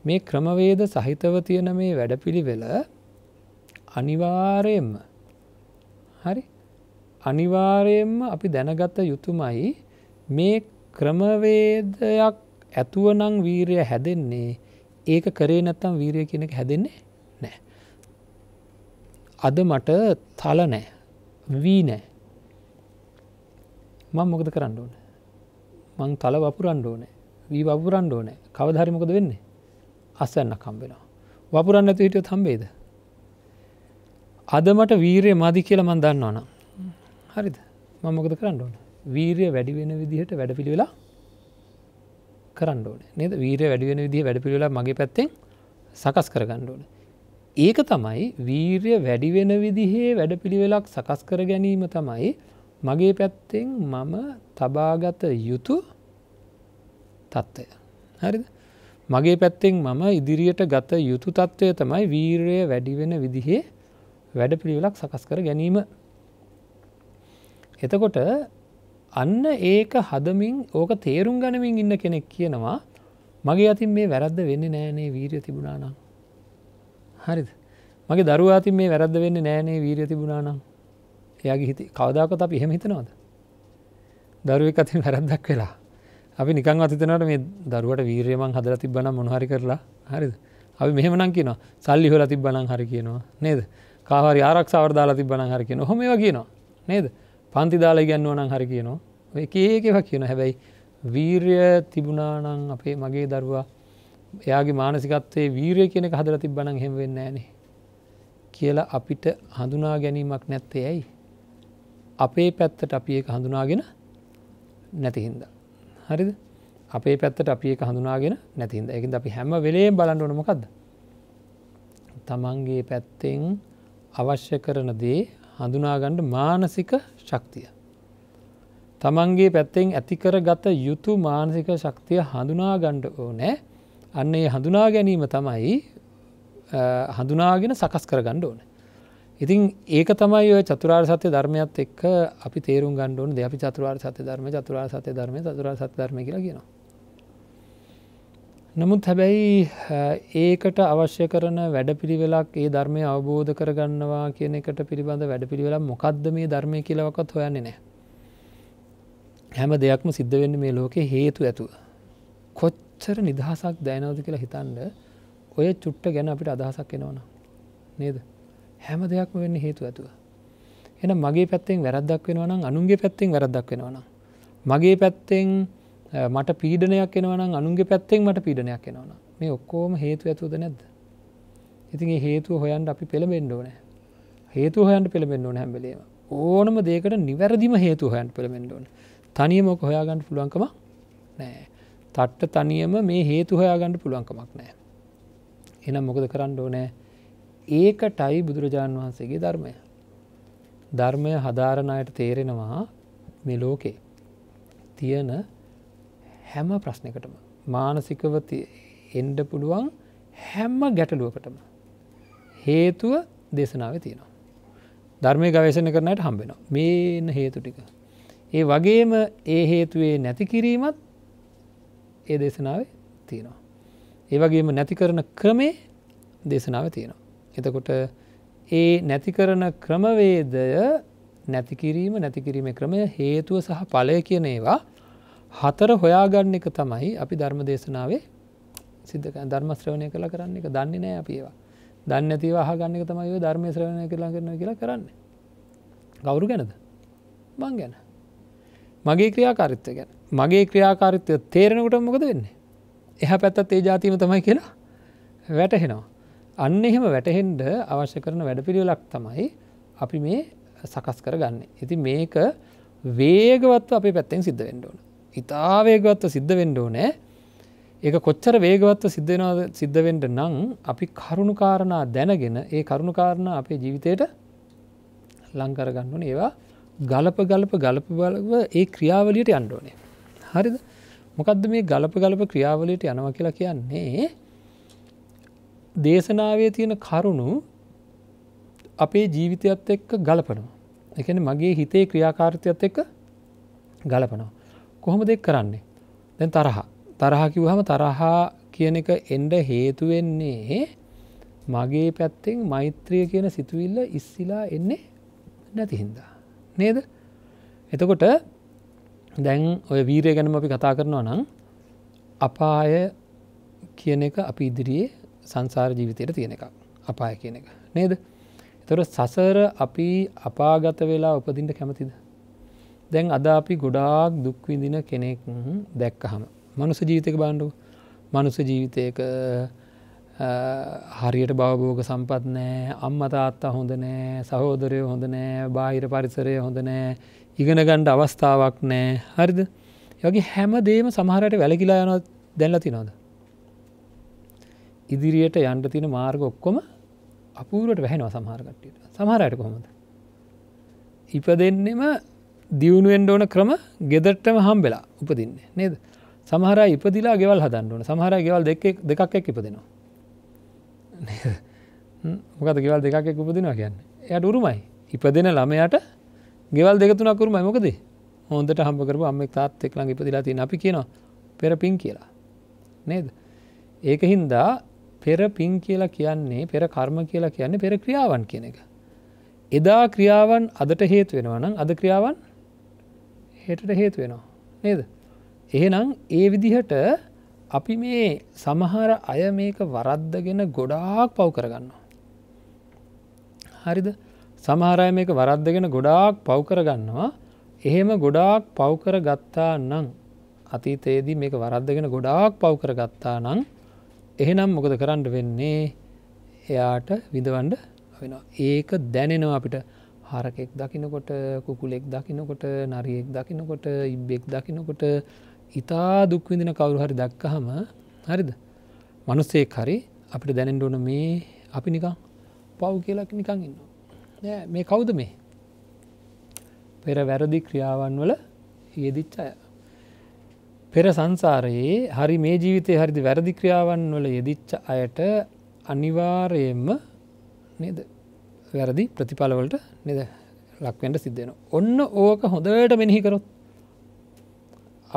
මේ ක්‍රමවේද සහිතව තියෙන මේ වැඩපිළි වෙල අනිවාරයෙන්ම හරි අනිවාරයෙන්ම අපි දැනගත යුතුමයි මේ ක්‍රමවේදයක් ඇතුවනං වීරය හැදෙන්නේ ඒක කරේ නැත්තම් වීරය කියනක හැදෙන්නේ අද මට තල නෑ වී නෑ මං මොකද කරන්න ඕන මං තල වපුරන්ඩ ඕනෑ වී වපුරන්ඩ ඕනෑ කවධරිමකද වෙන්නේ අසන්න කම්බෙනවා වපුරන්න ඇතු හිටිය තම්බේද අද මට වීරය මදි කියල මන් දන්න ඕන හරිද මමකද කරන්න ඕන වීරය වැඩිවෙන විදිහට වැඩ පිළිවෙලා කරන්න ඕන නද වීර වැඩිවෙන විදිහ වැඩ පිළිවෙලා මගේ පැත්තෙන් සකස් කරගන්න ඕනේ ඒක තමයි වීර්ය වැඩිවෙන විදිහේ වැඩ පිළිවෙලක් සකස් කර ගැනීම තමයි මගේ පැත්තෙන් මම තබාගත යුතු තත්ත්වය. හරි මගේ පැත්තෙන් මම ඉදිරියට ගත යුතු තත්ත්වය තමයි වීර්ය වැඩිවෙන විදිහේ වැඩ පිළිවෙලක් සකස් කර ගැනීම. එතකොට අන්න ඒක හදමින් ඕක තේරුම් ගනමින් ඉන්න කෙනෙක් කියනවා මගේ අතින් මේ වැරද්ද වෙන්න නෑනේ වීරය තිබුණානම් හරිද මගේ දරුවාතින් මේ වැරද වෙන්න නෑනේ වීරිය තිබුණා නම් එයාගේ හිත කවදාකත් අප එහෙම හිතනවාද දරුවක් අතින් වැරද්දක් වෙලා අපි නිකන් අතිතනට මේ දරුවට වීරයමං හදර තිබන මොහරි කරලා හරිද අපි මෙහමනම් කියන සල්ලි හොලා තිබ්බනං හරි කියනවා නේද කාහරි ආරක්ෂාවර දාලා තිබ්බනං හරි කියන හොම කියනවා නේද පන්ති දාලා ගන්නුවනං හරි කියනවා ඒකඒකවක් කියන හැබැයි වීර්ය තිබුණානං අපේ මගේ දරුවා එයාගේ මානසිකත්වයේ වීරය කියනක හදර තිබ්බන හෙම වෙන්න ෑනේ කියලා අපිට හඳුනා ගැනීමක් නැත්තේ ඇයි අපේ පැත්තට අපි එක හඳුනාගෙන නැතිහින්ද. හරිද අපේ පැත්තට අපි එක හඳුනාගෙන නැතින්ද එකින් අපි හැම වෙලේ බලන්න ඕනමකක්ද. තමන්ගේ පැත්තෙන් අවශ්‍ය කරන දේ හඳුනාගණ්ඩ මානසික ශක්තිය. තමන්ගේ පැත්තෙන් ඇතිකර ගත යුතු මානසික ශක්තිය හඳුනාගණ්ඩ ඕනෑ අන්න ඒ හඳුනා ගැනීම තමයි හඳුනාගෙන සකස් කර ගණ්ඩ ඕන. ඉතින් ඒක තමයි ඔය චතුරාර් සත්‍ය ධර්මයත් එක්ක අපි තේරුම් ගණ්ඩුවන දෙ අපි චතුරාර් සත්‍ය ධර්ම චතුරාර් සත්‍ය ධර්ම චතුරාර් සත්‍ය ධර්ම කියලාගෙනවා. නමුත් හැබැයි ඒකට අවශ්‍ය කරන වැඩපිළිවෙලක් ඒ ධර්මය අවබෝධ කරගන්නවා කියන එකට පිළිබඳ වැඩපිළිවෙලා මොකක්ද මේ ධර්මය කියලවකත් හොයන්නේ නෑ. හැම දෙයක්ම සිද්ධ වෙන්න මේ ලෝකෙ හේතු ඇතුව. කොච් කොච්චර නිදහසක් දැනවද කියලා හිතන්න ඔය චුට්ට ගැන අපිට අදහසක් එනවන නේද හැම දෙයක්ම වෙන්න හේතු ඇතුව එන මගේ පැත්තෙන් වැරද්දක් වෙනවනම් අනුන්ගේ පැත්තෙන් වැරද්දක් වෙනවනම් මගේ පැත්තෙන් මට පීඩනයක් එනවනම් අනුන්ගේ පැත්තෙන් මට පීඩනයක් එනවන මේ ඔක්කෝම හේතු ඇතුවද නැද්ද ඉතින් හේතුව හොයන්ට අපි පෙළබෙන්ඩ ඕනෑ හේතු හොයන්ට පෙළබෙන්න්න ඕන හැබලේම ඕනම දේකට නිවැරදිම හේතු හොයන් පෙළබෙන්ඩ ඕන තනියමොක හොයාගන්න පුළුවන්කම නෑ තට්ට තනියම මේ හේතු හොයාගන්න පුළුවන්කමක් නෑ. එනම් මොකද කරන්න ඕනෑ ඒකටයි බුදුරජාණන් වහන්සේගේ ධර්මය. ධර්මය හදාරණයට තේරෙනවා මේ ලෝකේ තියන හැම ප්‍රශ්නකටම මානසිකව එන්ඩ පුළුවන් හැම්ම ගැටලුවකටම හේතුව දේශනාව තියෙනවා. ධර්මය ගවේශණ කරනයට හම්බෙනවා මේ හේතු ටික. ඒ වගේම ඒ හේතුවේ නැති කිරීමත් ඒ දේශනාව තියෙනවා. ඒවගේම නැති කරන ක්‍රමේ දේශනාව තියෙනවා. එතකොට ඒ නැති කරන ක්‍රමවේදය නැතිකිරීම නැතිකිරීම ක්‍රමය හේතුව සහ පලය කියන ඒවා හතර හොයාගන්න එක තමයි අපි ධර්ම දේශනාවේ සිද්ධක ධර්මශ්‍රවණය කළ කරන්න එක දන්නේ නෑ අප ඒවා දන්න ඇතිව අහගන්න එක තමයි ධර්මය ශ්‍රවණය කලා කරන කියලා කරන්න ගෞරු ගැනද මං ගැන මගේ ක්‍රියාකාරිත්ත ගැන මගේ ක්‍රියාකාරිත්වය තේරෙනකුට මොකද වෙන්නේ එහ පැත්තත් ඒ ජාතිීම තමයි කියලා වැටහෙනවා. අන්න එහෙම වැටහෙන්ඩ අවශ්‍ය කරන වැඩපිළිවෙලක් තමයි අපි මේ සකස් කර ගන්න. ඉති මේක වේගවත් අපි පැත්තෙන් සිද්ධ වෙන්ඩෝන. ඉතා වේගවත්ව සිද්ධ වෙන්ඩෝ නෑ ඒක කොච්චර වේගවත්ව සිද්ධෙනවාද සිද්ධවෙන්ට නං අපි කරුණුකාරණා දැනගෙන ඒ කරුණුකාරණ අපේ ජීවිතයට ලංකරගන්නුන ඒවා ගලප ගලප ගලප බලව ඒ ක්‍රියාවලියට අන්ඩෝනේ. හරිද මොකක්ද මේ ගලප ගලප ක්‍රියාවලට යනව කියලා කියන්නේ දේශනාවේ තියෙන කරුණු අපේ ජීවිතයත් එක්ක ගලපනවා එකන මගේ හිතේ ක්‍රියාකාර්තයත් එක්ක ගලපනවා කොහොම දෙක් කරන්නේ දැන් තරහා තරහකිවහම තරහා කියන එක එන්ඩ හේතුවෙන්නේ මගේ පැත්තෙන් මෛත්‍රිය කියන සිතුවිල්ල ඉස්සිලා එන්නේ නැතිහින්දා නේද එතකොට දැන් ඔය වීරය ගැනම අපි කතා කරනවා නම් අපාය කියන එක අපි ඉදිරියේ සංසාර ජීවිතයට තියෙන එක අපාය කියන එක නේද තොර සසර අපි අපාගත වෙලා උපදින්ට කැමතිද දැන් අද අපි ගොඩාක් දුක්විඳින කෙනෙක් දැක්කහම මනුස ජීවිතක බාණ්ඩු මනුස ජීවිතයක හරියට බවබෝග සම්පත් නෑ අම්ම තාත්තා හොඳ නෑ සහෝදරය හොඳ නෑ බාහිර පරිසරය හොඳ නෑ ඉගෙනගණ්ඩ අවස්ථාවක් නෑ හරිද යගේ හැම දේම සමහරට වැලකිලා යන දැල්ල තිනොද. ඉදිරියට යන්ට තින මාර්ග ඔක්කොම අපූරට වැහෙනවා සමහරකට්ටට සමහරයට කොමද. ඉප දෙන්නෙම දියුණුවෙන්ඩ ඕන ක්‍රම ගෙදටම හම්බෙලා උපදින්නේ නේද සමහර ඉපදිලා ගෙවල් හදන්නුවන සමහර ගෙවල් දෙකක් එක් ඉපදෙනවා. මොකද ගෙවල් දෙකක් උපදිනවා කියන්න එයට උරුමයි ඉපදෙන ළමයට ගෙවල් දෙකතුනකරුම මොකද හොන්දට හම්බකර අම්මෙක් තාත් එක්ලඟ ඉපදිලාති අපි කියනවා පෙරපින් කියලා නේද ඒක හින්දා පෙර පින් කියලා කියන්නේ පෙර කර්ම කියලා කියන්නේ පෙර ක්‍රියාවන් කියන එක එදා ක්‍රියාවන් අදට හේතු වෙනවා නම් අද ක්‍රියාවන් හෙටට හේතු වෙනවා නේද එහෙනම් ඒ විදිහට අපි මේ සමහර අය මේක වරද්දගෙන ගොඩාක් පව් කරගන්නවා හරිද සමහරය මේක වරද්දගෙන ගොඩාක් පව්කරගන්නවා එහෙම ගොඩාක් පව්කර ගත්තා නං අතීතයේදී මේක වරද්දගෙන ගොඩාක් පව්කර ගත්තා නං එහෙනම් මොකද කරන්න වෙන්නේ එයාට විඳවන්ඩ වෙන ඒක දැනෙනවා අපිට හරකෙක් දකිනකොට කුකුලෙක් දකිනකොට නරියෙක් දකිනකොට ඉබ්බෙක් දකිනකොට ඉතා දුක්විඳන කවරු හරි දක්කහම හරිද මනුස්සෙක් හරි අපිට දැනෙන්ඩ ඕන මේ අපි නිකං පව් කියලක් නිකං ඉන්න මේ කවුද මේ පෙර වැරදි ක්‍රියාවන් වල යෙදිච්ච අය පෙර සංසාරයේ හරි මේ ජීවිතය හරිදි වැරදි ක්‍රියාවන් වල යෙදිච්ච අයට අනිවාරයෙන්ම නේද වැරදි ප්‍රතිඵලවලට නද ලක්වෙන්ට සිද්ධෙන ඔන්න ඕක හොඳට මෙනිහිකරොත්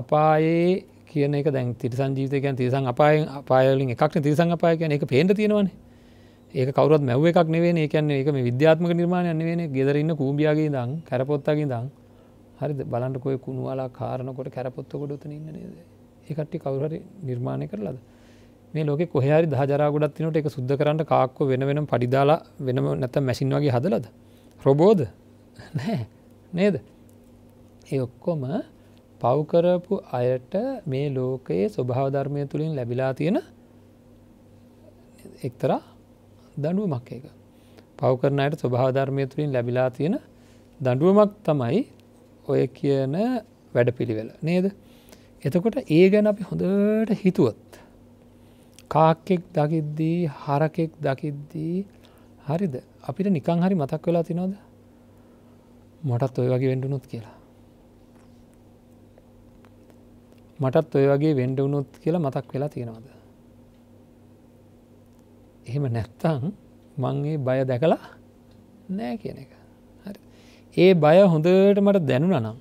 අපායේ කියන එක දැන් තිරිසං ජීවිතයකන් තිරිසං අපායෙන් අපායලින් එකක්න තිරිසං අපාය කියන එක පේට තියෙනවන්නේ ඒක කවරත් මැව් එකක් නෙවේ ඒ කියන්නේ එක මේ විද්‍යාත්මක නිර්මාණයන්න වෙන ගෙදරන්න කූම්බියගේ දං කැරපොත්තගේ දං හරි බලන්ටකොය කුණුවලා කාරණකොට කැරපොත්තකොට උතන ඉන්න නේද ඒකට්ටි කවුරහරි නිර්මාණය කරලද මේ ලෝක කොහරි දහජරාගොඩත් නට එක සුද්ද කරන්න කාක්කෝ වෙන වෙනම් පඩිදාලා වෙනම නැත මැසින් වගේ හදලද රොබෝධ නෑ නේද ඒ ඔක්කොම පව්කරපු අයට මේ ලෝකයේ ස්වභාවධර්මය තුළින් ලැබිලා තියෙන එක්තරා දඩුවමක් එක. පවකරණයට ස්වභාධර්මය තුළින් ලැබිලා තියෙන දඩුවමක් තමයි ඔය කියන වැඩ පිළිවෙල නේද. එතකොට ඒ ගැන අපි හොඳට හිතුවත්. කාක්කෙක් දකිද්දී හරකෙක් දකිද්දී හරිද අපිට නිකං හරි මතක් වෙලා තිනොද මටත් ඔය වගේ වෙන්ඩුනුත් කියලා. මටත් ඔය වගේ වෙන්ඩවුනුත් කියලා මතක් වෙලා තියෙනවද. එහෙම නැත්තං මං ඒ බය දැකලා නෑ කියන එක. ඒ බය හොඳට මට දැනුන නම්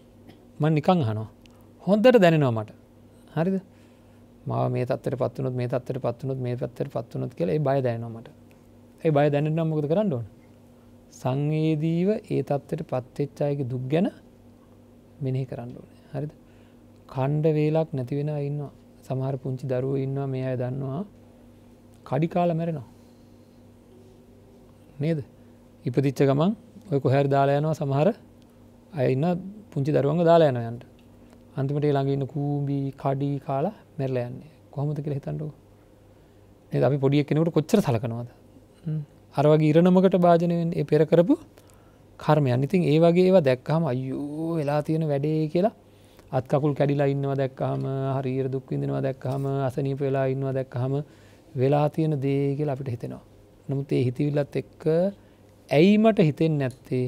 මන් නිකං හනෝ හොන්දට දැනෙනවා මට හරිද මා මේ තත්තර පත්වනොත් මේ තත්තර පත්වනොත් මේ පත්තර පත්වනොත් කියල ඒ බය දැනනොමට ඒ බය දැනනම් මොකද කරන්න ඕන සංවේදීව ඒ තත්තට පත්තච්චායක දුක් ගැන මෙනෙහි කරන්න ඕන හරිද කණ්ඩ වේලාක් නැතිවෙන ඉන්නවා සමහර පුංචි දරුව ඉන්නවා මේ අය දන්නවා කඩිකාල මැරෙනවා නේද ඉපදිච්ච ගමන් ඔය කොහැර දාලායනවා සමහර අයඉන්න පුංචි දරුවන්ග දාලායනයන්ට අන්තිමට ළඟඉන්න කූබී කඩී කාලා මැරල යන්නේ කොහොමද කියල හිතන්ටු ඒ අපි පොඩිය කෙනෙකුට කොච්චර සලකනවාද අරවගේ ඉරණමකට භාජනයෙන් ඒ පෙර කරපු කර්මයන් ඉතින් ඒ වගේ ඒවා දැක්කහම අයෝ වෙලා තියෙන වැඩේ කියලා අත්කකුල් කැඩිලා ඉන්නවා දැක්කහම හරිර දුක්විඳෙනවා දැක්කහම අසනීප වෙලා ඉන්නවා දැක්කහම වෙලා තියෙන දේ කියලා අපිට හිතෙනවා නමුත් ඒ හිතිවිල්ලත් එක්ක ඇයි මට හිතෙන් නැත්තේ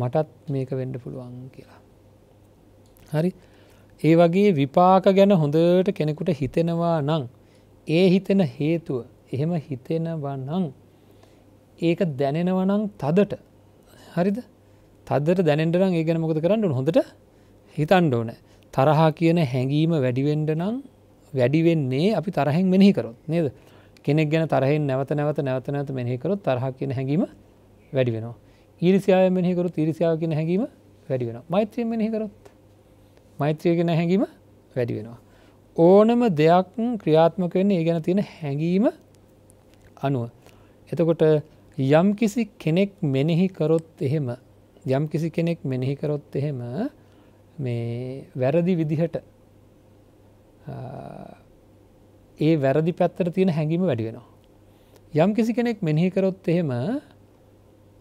මටත් මේක වෙන්ඩ පුළුවන් කියලා. හරි ඒ වගේ විපාක ගැන හොඳට කෙනෙකුට හිතෙනවා නං ඒ හිතෙන හේතුව එහෙම හිතෙනවා නං ඒක දැනෙනවනං තදට හරිද තදට දැනෙන්ටනම් ඒ ගැන මොකද කරන්න හොඳට හිතන්ඩ ඕනෑ තරහා කියන හැඟීම වැඩිවෙන්ඩ නම් වැඩිවෙන්නේ අපි තරහෙන් මෙනෙහි කරොත් නේද කෙනෙක් ගැන තරහෙන් නැවත නැවත නැවත නැවත මෙහෙකරු තරහ කියෙන හැඟීම වැඩි වෙනවා. ඊරිසියාය මෙහෙකරු තිරිසියාව කියෙන හැඟීම වැඩි වෙන මෛත්‍රිය මෙහිකරොත් මෛත්‍රිය කියෙන හැඟීම වැඩි වෙනවා. ඕනම දෙයක් ක්‍රියාත්මක වෙන්නේ ඒ ගැන තියෙන හැඟීම අනුව. එතකොට යම් කිසි කෙනෙක් මෙනෙහි කරොත් එහෙම යම් කිසි කෙනෙක් මෙනෙහි කරොත් එහෙම මේ වැරදි විදිහට ඒ වැරදි පැත්තට තියෙන හැඟීම වැඩි වෙනවා. යම් කිසි කෙනෙක් මෙනෙහි කරොත් එහෙම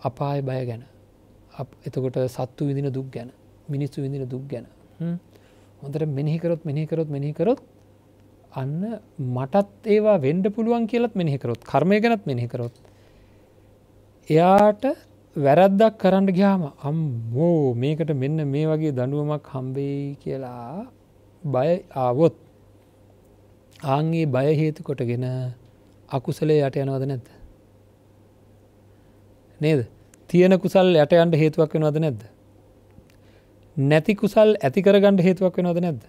අපාය බය ගැන එතකොට සත්තු විදින දුක් ගැන මිනිස්සු විදින දුක් ගැන හොඳට මෙනිහිකරොත් මෙනිහිකරොත් මෙනිහිකරොත් අන්න මටත් ඒවා වෙන්ඩ පුළුවන් කියලත් මෙනිහිකරොත් කර්මය ගැනත් මෙනිහිකරොත් එයාට වැරද්දක් කරන්න ගයාම අම්මෝ මේකට මෙන්න මේ වගේ දඩුවමක් හම්බෙයි කියලා බය ආවොත් ආංගේ බය හේතු කොටගෙන අකුසලේ යට යනවද නැද්ද. නේද තියෙන කුසල් යට අන්ට හේතුවක් වෙනවද නැද්ද. නැති කුසල් ඇතිකරගන්න හේතුවක් වෙනවද නැද්ද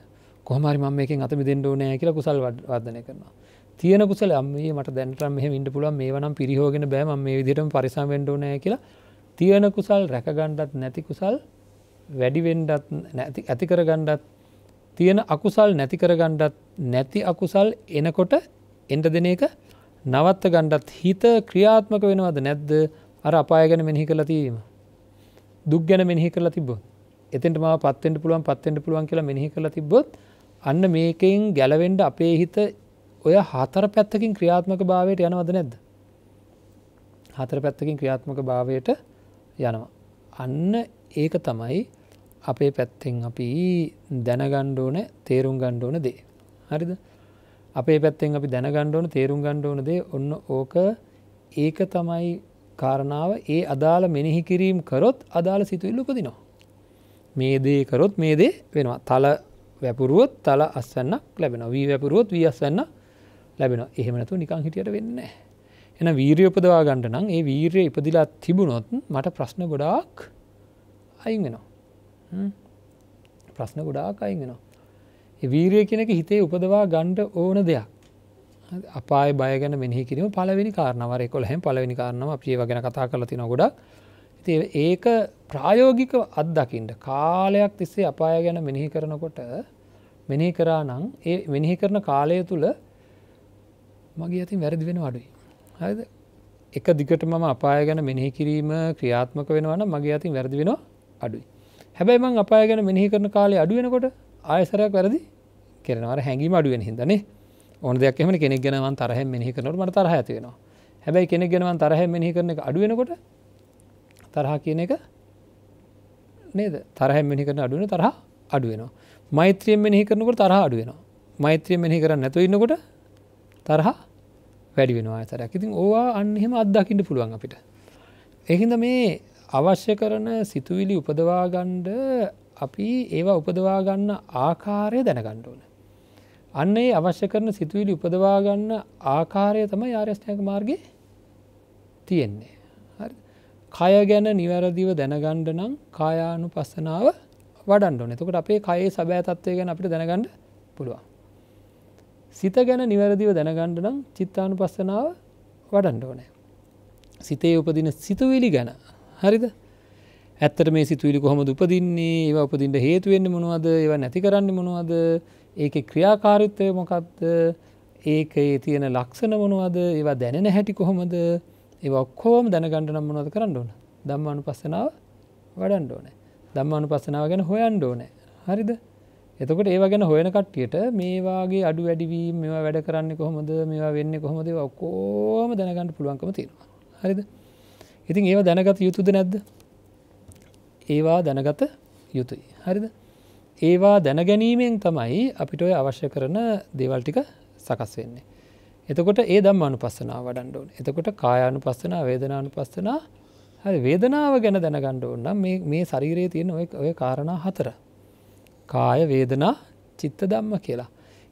කොහමරි ම මේකින් අතම දෙන්න ඕනෑ කියලා කුසල් වර්ධනය කරනවා. තියන කුසල අම්ේ මට දැනටම මෙහ ඉට පුල මේ වනම් පිරිහෝගෙන බෑම මේ විදිටම පරිසම් වෙන්ඩෝනය කියලා තියෙන කුසල් රැකගණ්ඩත් නැති කුසල් වැඩිවෙන්ඩත් ඇතිකරගණ්ඩත් තියෙන අකුසල් නැති කරගණ්ඩත් නැති අකුසල් එනකොට එන්ට දෙන එක නවත්ත ගණ්ඩත් හිත ක්‍රියාත්මක වෙනවද නැද්ද අර අපාය ගැන මෙහි කළ තිීම. දුක් ගැන මෙහි කළ තිබ එතට ම පත්තෙන්ට පුළුවන් පත්තෙන්ට පුළුවන් කියලා මෙහි කළ තිබොත් අන්න මේකෙන් ගැලවෙන්ඩ අපේ හිත ඔය හතර පැත්තකින් ක්‍රියාත්මක භාවයට යනවද නැද්ද. හතර පැත්තකින් ක්‍රියාත්මක භාවයට යනවා. අන්න ඒක තමයි අපේ පැත්තෙන් අපි දැනගණ්ඩෝන තේරුම් ගණ්ඩෝන දේ. හරිද අපේ පැත්තෙන් අපි දැනගණ්ඩෝන තේරුම් ගණ්ඩෝන දේ ඔන්න ඕක ඒක තමයි කාරණාව ඒ අදාළ මෙනෙහි කිරීම් කරොත් අදාළ සිතුවිල් උපදිනවා. මේ දේ කරොත් මේ දේ වෙනවා තල වැපුරුවොත් තල අස්සන්නක් ලැබෙන වී වැපුරුවොත් වී අස්සන්න ලැබෙන එහෙමනතු නිකං හිටියට වෙන්න. එන වීරියපදවා ගණඩ නම් ඒ වීරය ඉපදිලා තිබුණොත් මට ප්‍රශ්න ගොඩාක් අයින් වෙනවා. ප්‍රශ්න ගොඩාක් අයිගෙනවා. වීරය කෙනක හිතේ උපදවා ගණ්ඩ ඕන දෙයක්. අපා බයගන මෙහි කිරීම පලවෙනි කාරණවර කොළ හැම පලවෙනි කාරණම අපිය ගැන කතා කලති නොගොඩක් ති ඒක ප්‍රායෝගික අත්දකිින්ට කාලයක් තිස්සේ අපාය ගැන මෙනෙහි කරනකොට මෙනෙහි කරා නං ඒ මෙනෙහි කරන කාලය තුළ මගේ ඇති වැරදි වෙන අඩුයි. හද එක දිකට මම අපාය ගැන මෙනෙහි කිරීම ක්‍රියාත්මක වෙනවන මගේ අතින් වැරදි වෙන අඩුයි. හැබැයි මං අපාය ගැන මෙිහි කරන කාලේ අඩුවෙනකොට ආයසරයක් වැරදි කරනවර හැඟීම අඩුවෙන් හිදන්නේ ඕන දෙයක් එම කෙනෙක් ගෙනවන් තරහ මෙහි කරනට මට තරහ ඇතිවෙනවා හැබැයි කෙනෙක් ගෙනවන් තරහ මෙහි කරන එක අඩුවෙනකොට තරහා කියන එක නේද තරහ මෙහි කරන අඩුවන තරහ අඩුවෙනවා මෛත්‍රියෙන් මෙහි කරනකට තරහ අඩුවෙනවා මෛත්‍රිය මෙහි කරන්න නැතු ඉන්නකොට තරහා වැඩි වෙනවා අතරක් ඉතින් ඕවා අන්නෙම අත්දකිට පුළුවන් අපිට එහින්ද මේ අවශ්‍ය කරන සිතුවිලි උපදවාගණ්ඩ අපි ඒවා උපදවාගන්න ආකාරය දැනගණ්ඩ ඕන. අන්නේ අවශ්‍ය කරන සිතුවිලි උපදවාගන්න ආකාරය තම ආර්ස්ටයක මාර්ගය තියෙන්නේ. කය ගැන නිවැරදිව දැනගණ්ඩ නම් කායානු පස්සනාව වඩන්ඩ නතකට අපේ කයේ සබෑ තත්වය ගැන අපිට දැනගණ්ඩ පුළුවන්. සිත ගැන නිවැරදිව දැනගණ්ඩ නම් චිත්තානු පස්සනාව වඩන්ඩ ඕනෑ. සිතේ උපදින සිතුවිලි ගැන හරිද ඇත්තට මේ සිතුවිලි කොහොම දුපදින්නේ ඒ උපදින්ට හේතුවෙන්න්න මොනවද ඒව නැති කරන්න මොනවද ඒක ක්‍රියාකාරිත්තය මොකක්ද ඒක තියෙන ලක්ෂණ මොනවද ඒවා දැනෙන හැටි කොහොමද ඒ ඔක්කෝම දැනගණඩ නම් මොනවද කරන්න ඕන දම්ම අනු පස්සනාව වඩන්ඩ ඕනෑ දම්ම අනු පස්සනාව ගැන හොයන්ඩ ඕනෑ හරිද එතකට ඒවා ගැන හොයන කට්ටියට මේවාගේ අඩු වැඩිවීම මෙවා වැඩ කරන්න කොහොමද මේවා වෙන්න කොහොමද ඔක්කෝම දැනගන්න පුළුවන්කම තියෙනවා හරිද ඉතින් ඒවා දැනගත යුතුද නැද්ද ඒවා දැනගත යුතුයි හරිද ඒවා දැනගැනීමෙන් තමයි අපිට ඔය අවශ්‍ය කරන දේවල් ටික සකස් වෙන්නේ එතකොට ඒ දම් අනුපස්සනා වඩන්ඩෝන් එතකොට කායානු පස්සනා වේදනානු පස්සනා හරි වේදනාව ගැන දැනගණ්ඩ ඕන්න මේ ශරීරයේ තියෙන ඔය ඔය කාරණා හතර කාය වේදනා චිත්ත දම්ම කියලා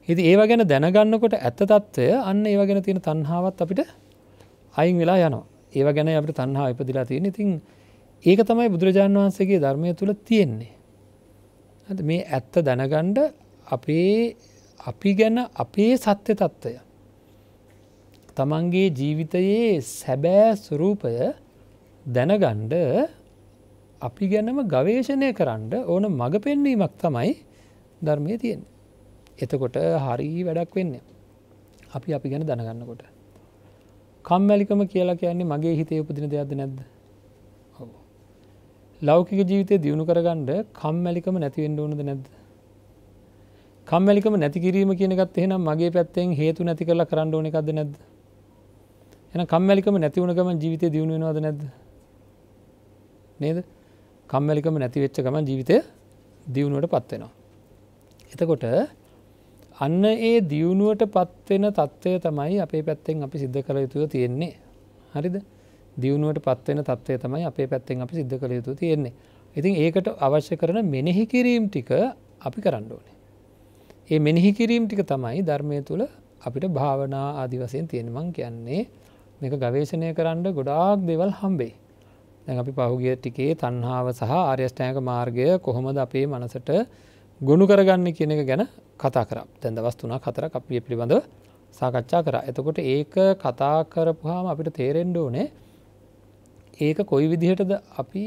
හිති ඒව ගැන දැනගන්නකොට ඇත්ත තත්ත්වය අන්න ඒව ගැෙන තියෙන තන්හාවත් අපිට අයින් වෙලා යනවා ඒව ගැන අපට තන්හා ඉපදිලා තියෙන ඉතින් ඒක තමයි බුදුරජාණන් වහන්සේගේ ධර්මය තුළ තියෙන්නේ. මේ ඇත්ත දැනගණ්ඩ අපේ අපි ගැන අපේ සත්‍ය තත්ත්වය. තමන්ගේ ජීවිතයේ සැබෑ ස්වරූපය දැනගණ්ඩ අපි ගැනම ගවේශණය කරන්න ඕන මඟ පෙන්වීමක් තමයි ධර්මය තියෙන්. එතකොට හරී වැඩක් වෙන්න. අපි අපි ගැන දැනගන්නකොට. කම්මැලිකම කියලා කියන්නේ මගේ හිතේ උපදින දෙයක්ද නැද්ද ලෞකික ජීවිතය දියුණු කරගන්නඩ කම්මැලිකම නැතිවෙන්ඩ ඕනද නැද්ද කම්මැලිකම නැති කිරීම කියනකත් එහෙනම් මගේ පැත්තෙන් හේතු නැති කරලා කරන්න ඕන එකක්ද නැද්ද එන කම්මැලිකම නැතිවුණකම ජීවිතය දියුණුවෙනවාද නැද්ද නේද කම්මැලිකම නැතිවෙච්ච ගම ජීවිතය දියුණුවට පත්වෙනවා එතකොට අන්න ඒ දියුණුවට පත්වෙන තත්ත්වය තමයි අපේ පැත්තෙන් අපි සිද්ධ කළ යුතුව තියෙන්නේ. හරිද දියුණුවට පත්වෙන තත්වය තමයි අපේ පැත්තෙන් අපි සිද්ධ කළ යුතු තියෙන්නේ. ඉතින් ඒකට අවශ්‍ය කරන මෙනෙහි කිරීම් ටික අපි කරන්න ඕනේ. ඒ මෙනෙහි කිරීම් ටික තමයි ධර්මය තුළ අපිට භාවනා ආදිවසයෙන් තියෙනමං කියන්නේ මේක ගවේශණය කරන්න ගොඩාක් දෙවල් හම්බේ. දැන් අපි පහුගිය ටිකේ තන්හාාව සහ ආර්යෂ්ටයක මාර්ගය කොහොමද අපේ මනසට ගොුණු කරගන්න කියන එක ගැන කතා කර තැන් දවස් තුනා කතර අපිය පිළිබඳව සාකච්ඡා කර එතකොට ඒක කතා කරපුහාම අපිට තේරෙන්ඩ ඕනේ ඒක කොයි විදිහටද අපි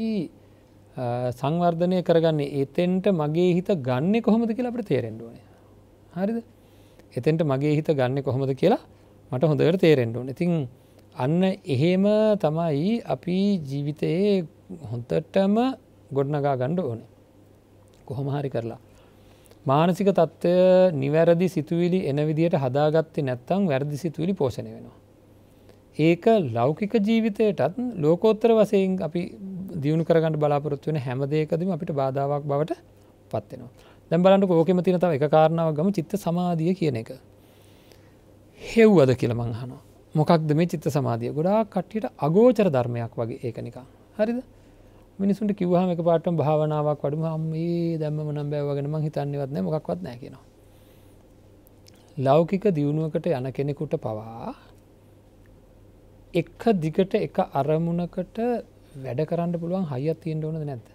සංවර්ධනය කරගන්නේ එතෙන්ට මගේ හිත ගන්න කොහොමද කියලා අපට තේරෙන්ඩුවන හරිද එතෙන්ට මගේ හිත ගන්න කොහොමද කියලා මට හොඳට තේරෙන්ඩුවන ඉතින් අන්න එහෙම තමයි අපි ජීවිතයේ හොන්තටම ගොඩනගා ගණ්ඩ ඕනේ කොහොම හරි කරලා මානසික තත්ත්වය නිවැරදි සිතුවිලි එන විදියට හදාගත්තේ නැත්තං වැරදි සිතුවිලි පෝෂණය වෙනවා. ඒක ලෞකික ජීවිතයටත් ලෝකෝත්තර වසයෙන් අපි දියුණු කරගන්න බලාපොරොත්තු වෙන හැමදේකදම අපිට බාධාවක් බවට පත්වෙනවා. දැම් බලන්නට ඕකෙම තින තව එක කාරණාව ගම චිත්ත සමාධිය කියන එක. හෙව්වද කියලමං හනවා. මොකක්ද මේ චිත්ත සමාධිය ගොඩා කට්ටියට අගෝචර ධර්මයක් වගේ ඒක නිකා. හරිද? මිනිසුන්ට කිවහම එක පාටම භාවනාවක් වඩුම හම්මේ දැම මනම් බෑවගෙන මං හිතන්නවත්න මොක්වත් නැකෙනවා. ලෞකික දියුණුවකට යන කෙනෙකුට පවා එක්ක දිගට එක අරමුණකට වැඩ කරන්න පුළුවන් හයිත් තියෙන්ට ඕනද නැද.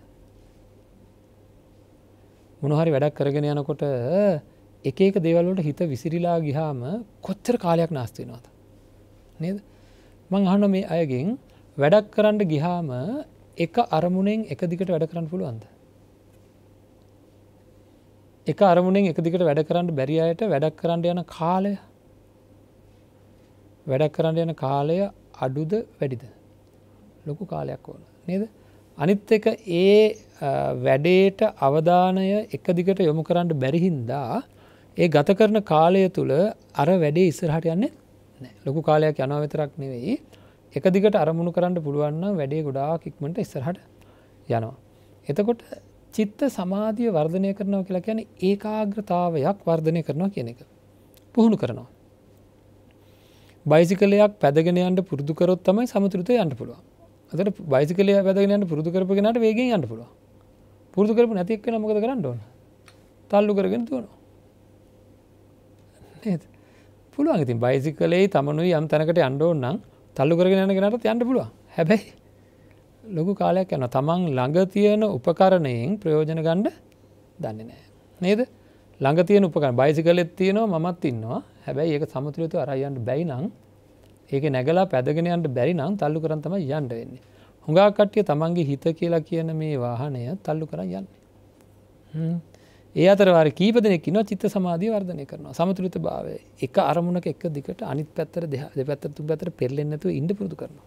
මොනහරි වැඩක් කරගෙන යනකොට එක එක දේවල්ලට හිත විසිරිලා ගිහාම කොච්චර කාලයක් නාස්තිනවාද. නේද මං අහන මේ අයගෙන් වැඩක් කරන්න ගිහාම එක අරමුණෙන් එක දිගට වැඩ කරන්න පුළුවන්ද. එක අරමුණෙන් එක දිගට වැඩ කරන්න බැරි අයට වැඩක් කරන්න යන කාලය වැඩක් කරන්න යන කාලය අඩුද වැඩිද. ලොකු කාලයක් ඕන නේද. අනිත් එක ඒ වැඩේට අවධානය එක දිගට යොමු කරන්න බැරිහින්දා ඒ ගත කරන කාලය තුළ අර වැඩේ ඉස්සරහට යන්නේ ලොකු කාලයක් යනව විතරක් නෙවෙයි එකදිගට අරමුණු කරන්න පුළුවන්න වැඩේ ගොඩාක් ඉක්මට ඉස්සරහට යනවා. එතකොට චිත්ත සමාධිය වර්ධනය කරනව කියලා කියන ඒකාග්‍රතාවයක් වර්ධනය කරනවා කියන එක. පුහුණු කරනවා. බයිසිකලයක් පැදගෙනයන්ට පුරදුකරොත් තමයි සමතුෘතය යන්න පුළුව. අතට බයිසිකලය පැදගෙනයන්ට පුරදු කරපගෙනට වේගෙන් යන්න පුළුව. පුරදු කරපු නැතික් නමකද කරන්න ඕන. තල්ලු කරගෙන තුවනවා. පුළුවන් ඉතින් බයිසිකලේ තමනුයි යම් තැනකට අන්ඩෝන්නම් තල්ලු කරගෙන යන කෙනටත් යන්න පුළුව හැබැයි ලොකු කාලයක් යන තමන් ළඟ තියෙන උපකරණයෙන් ප්‍රයෝජන ගණ්ඩ දන්නේ නෑ. නේද ළඟ තියෙන උපකර බයිසි කලෙත් තියෙනවා මත් ඉන්නවා හැබැයි ඒක සමුතුරතු අරයන්ට බැයි නං ඒක නැගලා පැදගෙනයන්ට බැරි නම් තල්ලු කරන්තම යන්ට වෙන්නේ. හොඟා කට්ටිය තමන්ගේ හිත කියලා කියන මේ වාහනය තල්ලු කර යන්නේ. ඒ අතරවාර කීප දෙනෙක් න චිත්ත සමාධී වර්ධනය කරනවා සමතුලිත භාව එක අරමුණක එක් දිකට අනිත් පැත්තර පැත්තරතු පැතර පෙල්ලෙන්නතු ඉඩ පුරදු කරනවා.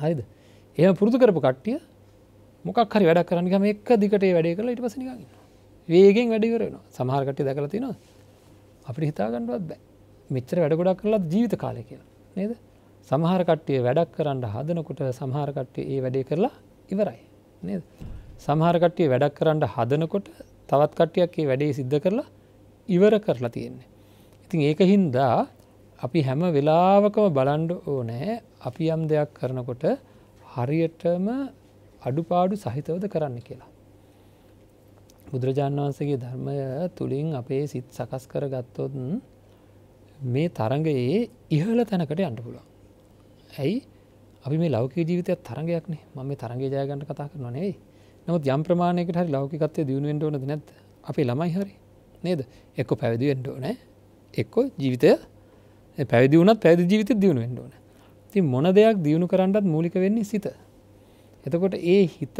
හරිද එය පුරදු කරපු කට්ටිය මොකක් හරි වැඩ කරන්න ගම එක් දිකට වැඩේ කළ ඉට පසනිගන්න වේගෙන් වැඩිකරනවා සමහරකට දැකල තිනවා අපි හිතාගන්නඩුවත් බෑ මෙච්චර වැඩගොඩක් කරලා ජීවිත කාලය කියලා නේද සමහරකට්ටිය වැඩක් කරන්න හදනකුට සමහරකට්ටිය ඒ වැඩේ කරලා ඉවරයි නේද සමහරකට්ටිය වැඩක් කරන්න හදනකොට තවත් කට්ටියක් ඒ වැඩේ සිද්ධ කරලා ඉවර කරලා තියෙන්නේ. ඉතින් ඒක හින්දා අපි හැම වෙලාවකම බලන්ඩ ඕනෑ අපි යම් දෙයක් කරනකොට හරියටම අඩුපාඩු සහිතවද කරන්න කියලා. බුදුරජාණන් වහන්සගේ ධර්මය තුළින් අපේ සිත් සකස් කර ගත්තොත් මේ තරගයේ ඉහල තැනකට අන්ඩ පුළුවන්. ඇයි අපි මේ ලෞක ජීවිතය තරගයක්නේ ම මේ තරගේ ජයගන්ට කතා කර නොනෙවෙයි නමුත් යම් ප්‍රමාණයකට හරි ලෞකිකත්වය දියුණුවෙන්ට ඕනද නැත් අපි ළමයි හරි නේද එක්ක පැවිදිෙන්ට ඕනෑ එක්කෝ ජීවිතය පැවිදි වුණත් පැදි ජීවිත දියුණුවෙන්ට ඕන ති මොන දෙයක් දියුණු කරන්නත් මූලික වෙන්නේ සිත එතකොට ඒ හිත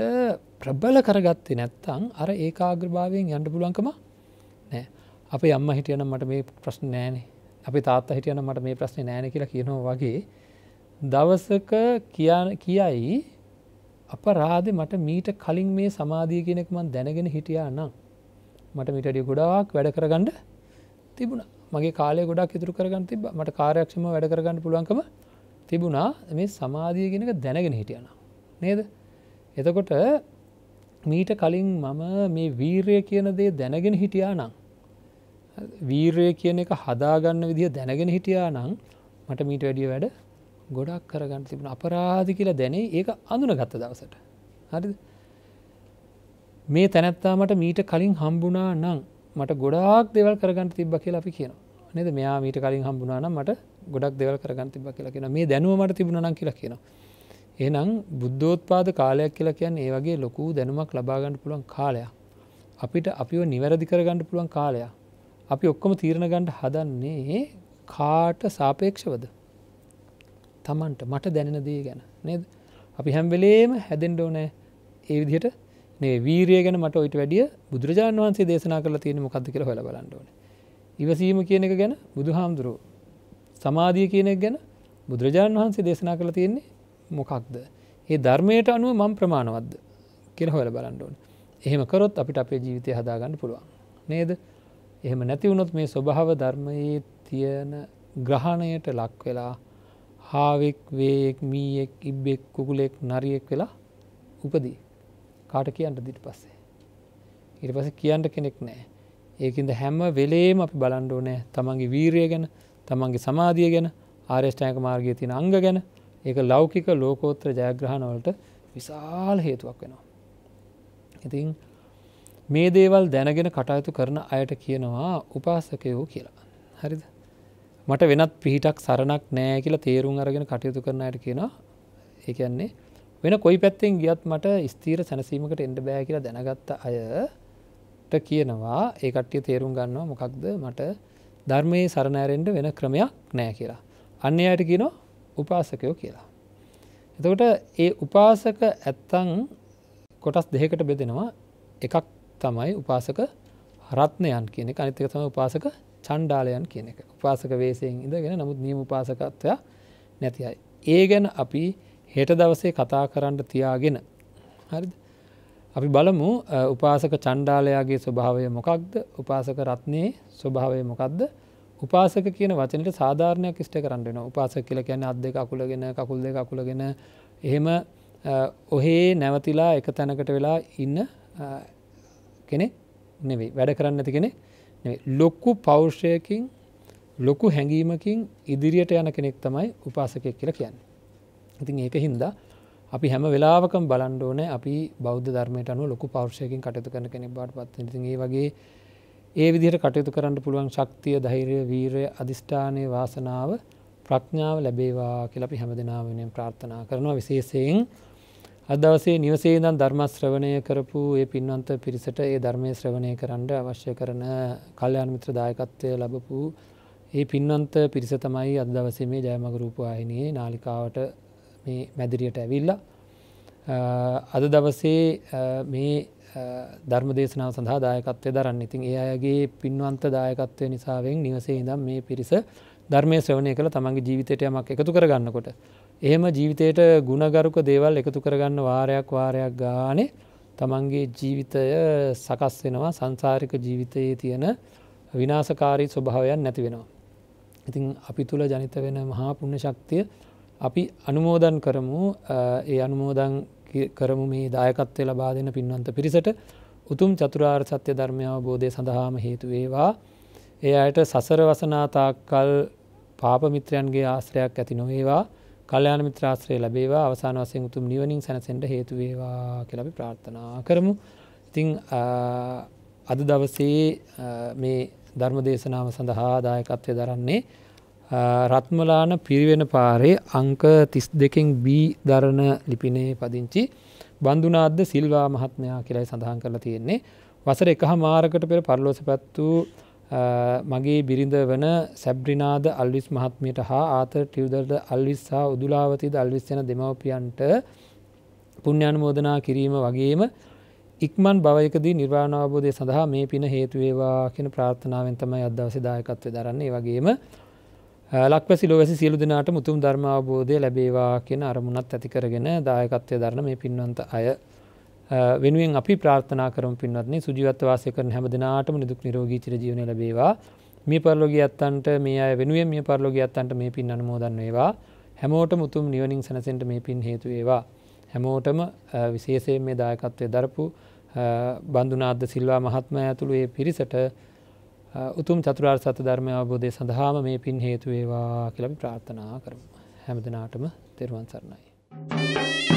ප්‍රබල කරගත්තේ නැත්තං අර ඒ ආග්‍රභාවයෙන් යන්ඩ පුලන්කම නෑ අප යම්ම හිටියන මට මේ ප්‍රශ්න නෑනේ අපි තාත්ත හිටියන මට මේ ප්‍රශ්න නෑන කියලා කියනවා වගේ දවසක කියයි අපරාධ මට මීට කලින් මේ සමාධිය කෙනෙක් මන් දැනගෙන හිටියා නම් මට මිටඩිය ගොඩාක් වැඩ කරගඩ තිබුණ මගේ කාලය ගොඩක් ඉතුරු කරගන්න තිබ මට කාරයක්ක්ෂම වැඩ කරගන්න පුළුවන්කම තිබුණා මේ සමාධිය කෙනක දැනගෙන හිටියන නේද එතකොට මීට කලින් මම මේ වීරය කියන දේ දැනගෙන හිටියා නම් වීරය කියන එක හදාගන්න විදිහ දැනගෙන හිටියා නම් මට මීට වැඩිය වැඩ ගොඩක් කරගන්න තිබුණ අපරාධ කියලා දැනේ ඒක අඳුන ගත්ත දවසට හරි මේ තැනැත්තාමට මීට කලින් හම්බුනා නං මට ගොඩක් දෙවල් කරගන්න තිබ කියලා අපි කියනවා නද මෙයා මීට කලින් හම්බුනා නම් මට ගොඩක් දෙවල් කරගන්න තිබ කියලා කියෙන මේ දැනුවමට තිබුණ නම් කියලා කියනවා එනම් බුද්ධෝත්පාද කාලයක් කියලා කියන්න ඒ වගේ ලොකු දැනුමක් ලබාගන්න පුළුවන් කාලයක් අපිට අපිව නිවැරදි කරගන්න පුළුවන් කාලයක් අපි ඔක්කොම තීරණ ගණ්ඩ හදන්නේ කාට සාපේක්ෂවද තමන්ට මට දැනෙන දේ ගැන නේද අපි හැම්වෙලේම හැදෙන්ඩ ඕනෑ ඒ විදිහට නේ වීරය ගැන මට ඔයිට වැඩිය බුදුරජාන් වන්සේ දේශනා කළ තියෙන මොකක්ද කියර හොල බලන්ඩෝන ඉවසීම කියන එක ගැන බුදු හාමුදුරුව සමාධිය කියනෙක් ගැන බුදුරජාණන් වහන්සේ දේශනා කළ තියෙන්නේ මොකක්ද ඒ ධර්මයට අනුව මං ප්‍රමාණවද්ද කියෙන හොල බලන්ඩෝන් එහෙම කරොත් අපිට අපේ ජීවිතය හදාගන්න පුළුවන් නේද එහෙම නැතිවුණොත් මේ ස්වභාව ධර්මයේ තියෙන ග්‍රහණයට ලක් වෙලා හාවෙක් වේයෙක් මීයෙක් ඉබ්බෙක් කුකුලෙක් නරියෙක් වෙලා උපදී කාට කියන්නට දිට පස්සේ. ඉට පස කියන්ට කෙනෙක් නෑ. ඒකන්ද හැම වෙලේම අපි බලන්ඩෝ නෑ තමන්ගේ වීරය ගැන තමන්ගේ සමාධිය ගැන ආර්ේෂ්ඨයක මාර්ගය තින අංග ගැන ඒක ලෞකික ලෝකෝත්‍ර ජයග්‍රහණවලට විශාල් හේතුවක් වෙනවා. ඉතින් මේ දේවල් දැනගෙන කටයුතු කරන අයට කියනවා උපාසකයෝ කියලා. හරිද. මට වෙනත් පිහිටක් සරණක් නෑ කියලා තේරුම් අරගෙන කටයුතු කරනයට කියෙනවා ඒකන්නේ වෙන කොයි පැත්තෙන් ගියත් මට ස්තීර සැනසීමකට එන්ඩ බෑ කියලා දැනගත්ත අයට කියනවා ඒකට්ටිය තේරුම් ගන්නවා මොකක්ද මට ධර්මයේ සරණෑරෙන්ට වෙන ක්‍රමයක් නෑ කියලා අන්න අයට කියනො උපාසකයෝ කියලා එතකොට ඒ උපාසක ඇත්තං කොටස් දෙකට බෙදෙනවා එකක් තමයි උපාසක රත්නයන් කියන අනිතක තම උපාසක චණ්ඩාලයන් කියන එක උපාසක වේසයෙන් ඉඳගෙන නමුත් නියම උපාසකත්වය නැති අයි. ඒ ගැන අපි හෙට දවසේ කතා කරන්න තියාගෙන හරිද අපි බලමු උපාසක චණ්ඩාලයාගේ ස්වභාවය මොකක්ද උපාසක රත්නයේ ස්වභාවය මොකක්ද උපාසක කියන වචනට සාධාරණයක් ෂ්ට කරන්නන උපාසක කියල කියන අත් දෙක අකුලගෙන කකුල් දෙක අකුලගෙන එහෙම ඔහේ නැවතිලා එක තැනකට වෙලා ඉන්න කෙනෙ නෙවෙයි වැඩ කරන්න ඇති කෙනෙ ලොක්කු පෞර්ෂයකින් ලොකු හැඟීමකින් ඉදිරියට යන කෙනෙක් තමයි උපාසකයක් කියලා කියන්න. ඉතින් ඒක හින්දා අපි හැම වෙලාවකම් බලන්ඩෝන අපි බෞද්ධ ධර්මයට අනු ලොකු පෞර්ෂයකින් කටයුතු කරන කෙනෙ බාට පත් ඒ වගේ ඒ විදිහට කටයුතු කරන්න පුළුවන් ශක්තිය ධෛරය වීරය අධිෂ්ඨානය වාසනාව ප්‍රඥාව ලැබේවා කියලපි හැම දෙනාවෙන ප්‍රාර්ථනා කරනවා විශේෂයෙන්. අදවසේ නිවසේ දන් ධර්මශ්‍රවණය කරපු ඒ පින්වන්ත පිරිසට ඒ ධර්මය ශ්‍රවණය කරන්න අවශ්‍ය කරන කල්්‍යයාන මිත්‍ර දායකත්වය ලබපු ඒ පින්වන්ත පිරිස තමයි අදවසේ මේ ජයමගරූපවාහිනයේ නාලිකාවට මේ මැදිරියට ඇවිල්ල අද දවසේ මේ ධර්ම දේශනාව සඳහා දායකත්වය දරන්න ඉතින් ඒ අයගේ පින්වන්ත දායකත්වය නිසාවෙන් නිවසේ ඉදම් මේ පිරිස ධර්මය ශ්‍රවණය කළ තමන්ගේ ජීවිතයට යමක් එකතු කරගන්නකොට එහෙම ජීවිතයට ගුණගරුක දේවල් එකතු කරගන්න වාරයක් වාරයක් ගානේ තමන්ගේ ජීවිතය සකස් වෙනවා සංසාරික ජීවිතයේ තියෙන විනාසකාරී ස්වභාවයන් නැති වෙනවා. ඉතින් අපි තුළ ජනිත වෙන මහා පුුණ ශක්තිය අපි අනුමෝදන් කරමු ඒ අනුමෝදන් කරමු මේ දායකත්වය ලබා දෙන පින්වන්ත පිරිසට උතුම් චතුරාර් සත්‍ය ධර්මය අවබෝධය සඳහාම හේතු වේවා. ඒ අයට සසර වසනාතාක්කල් පාපමිත්‍රයන්ගේ ආශ්‍රයක් ඇති නොවේවා කල්යාණ මිත්‍ර ආශ්‍රය ලැබේවා අවසාන වශයෙන් උතුම් නිවනින් සැනසෙන්න හේතු වේවා කියලා අපි ප්‍රාර්ථනා කරමු. ඉතින් අද දවසේ මේ ධර්ම දේශනාව සඳහා දායකත්වය දරන්නේ රත්මලාන පිරිවෙන පාරේ අංක 32කින් B දරණ ලිපිනේ පදිංචි බඳුනාද්ද සිල්වා මහත්මයා කියලායි සඳහන් කරලා තියෙන්නේ. වසර එකහමාරකට පෙර පරිලෝසපත් වූ මගේ බිරිඳ වන සැබ්්‍රිනාද අල්විස් මහත්මයට හා ආතර ටියවදර්ද අල්විස් හා උදුලාවතිද අල්විස්සන දෙමවපියන්ට පුුණ්‍යානුමෝදනා කිරීම වගේම ඉක්මන් භවයකදී නිර්වාණාවබෝධය සඳහා මේ පින හේතුවේවා කියෙන ප්‍රාර්ථනාවෙන් තමයි අදවසදායකත්වය දරන්නේ වගේම ලක්වැසි ලොවැසි සියලු දෙනාට මුතුම් ධර්මාවබෝධය ලැබේවා කියෙන අරමුණත් ඇතිකරගෙන දායකත්වය දරන මේ පින්වන්ත අය වෙනුවෙන් අපි ප්‍රාර්ථනා කරම පින්වත්න්නේ සුජිවත්වාසය කරන හැම දෙනාටම නිදුක් නිරෝගී චරජීවන ලබේවා මේ පරලෝගී අත්තන්ට මේ අය වෙනුවෙන් මේ පරලෝගී අත්තන්ට මේ පින් අනමෝදන්නවා හැමෝට මුතුම් නිවනින් සැනසෙන්ට මේ පින් හේතුවේවා හැමෝටම විශේෂයෙන් මේ දායකත්වය දරපු බන්දුනාද සිල්වා මහත්ම ඇතුළු ඒ පිරිසට උතුම් චතුරාර් සත ධර්මය අවබෝධය සඳහාම මේ පින් හේතුවේවා කියලබි ප්‍රාර්ථනා කරම හැමදනාටම තෙරුවන් සරණයි. Thank you.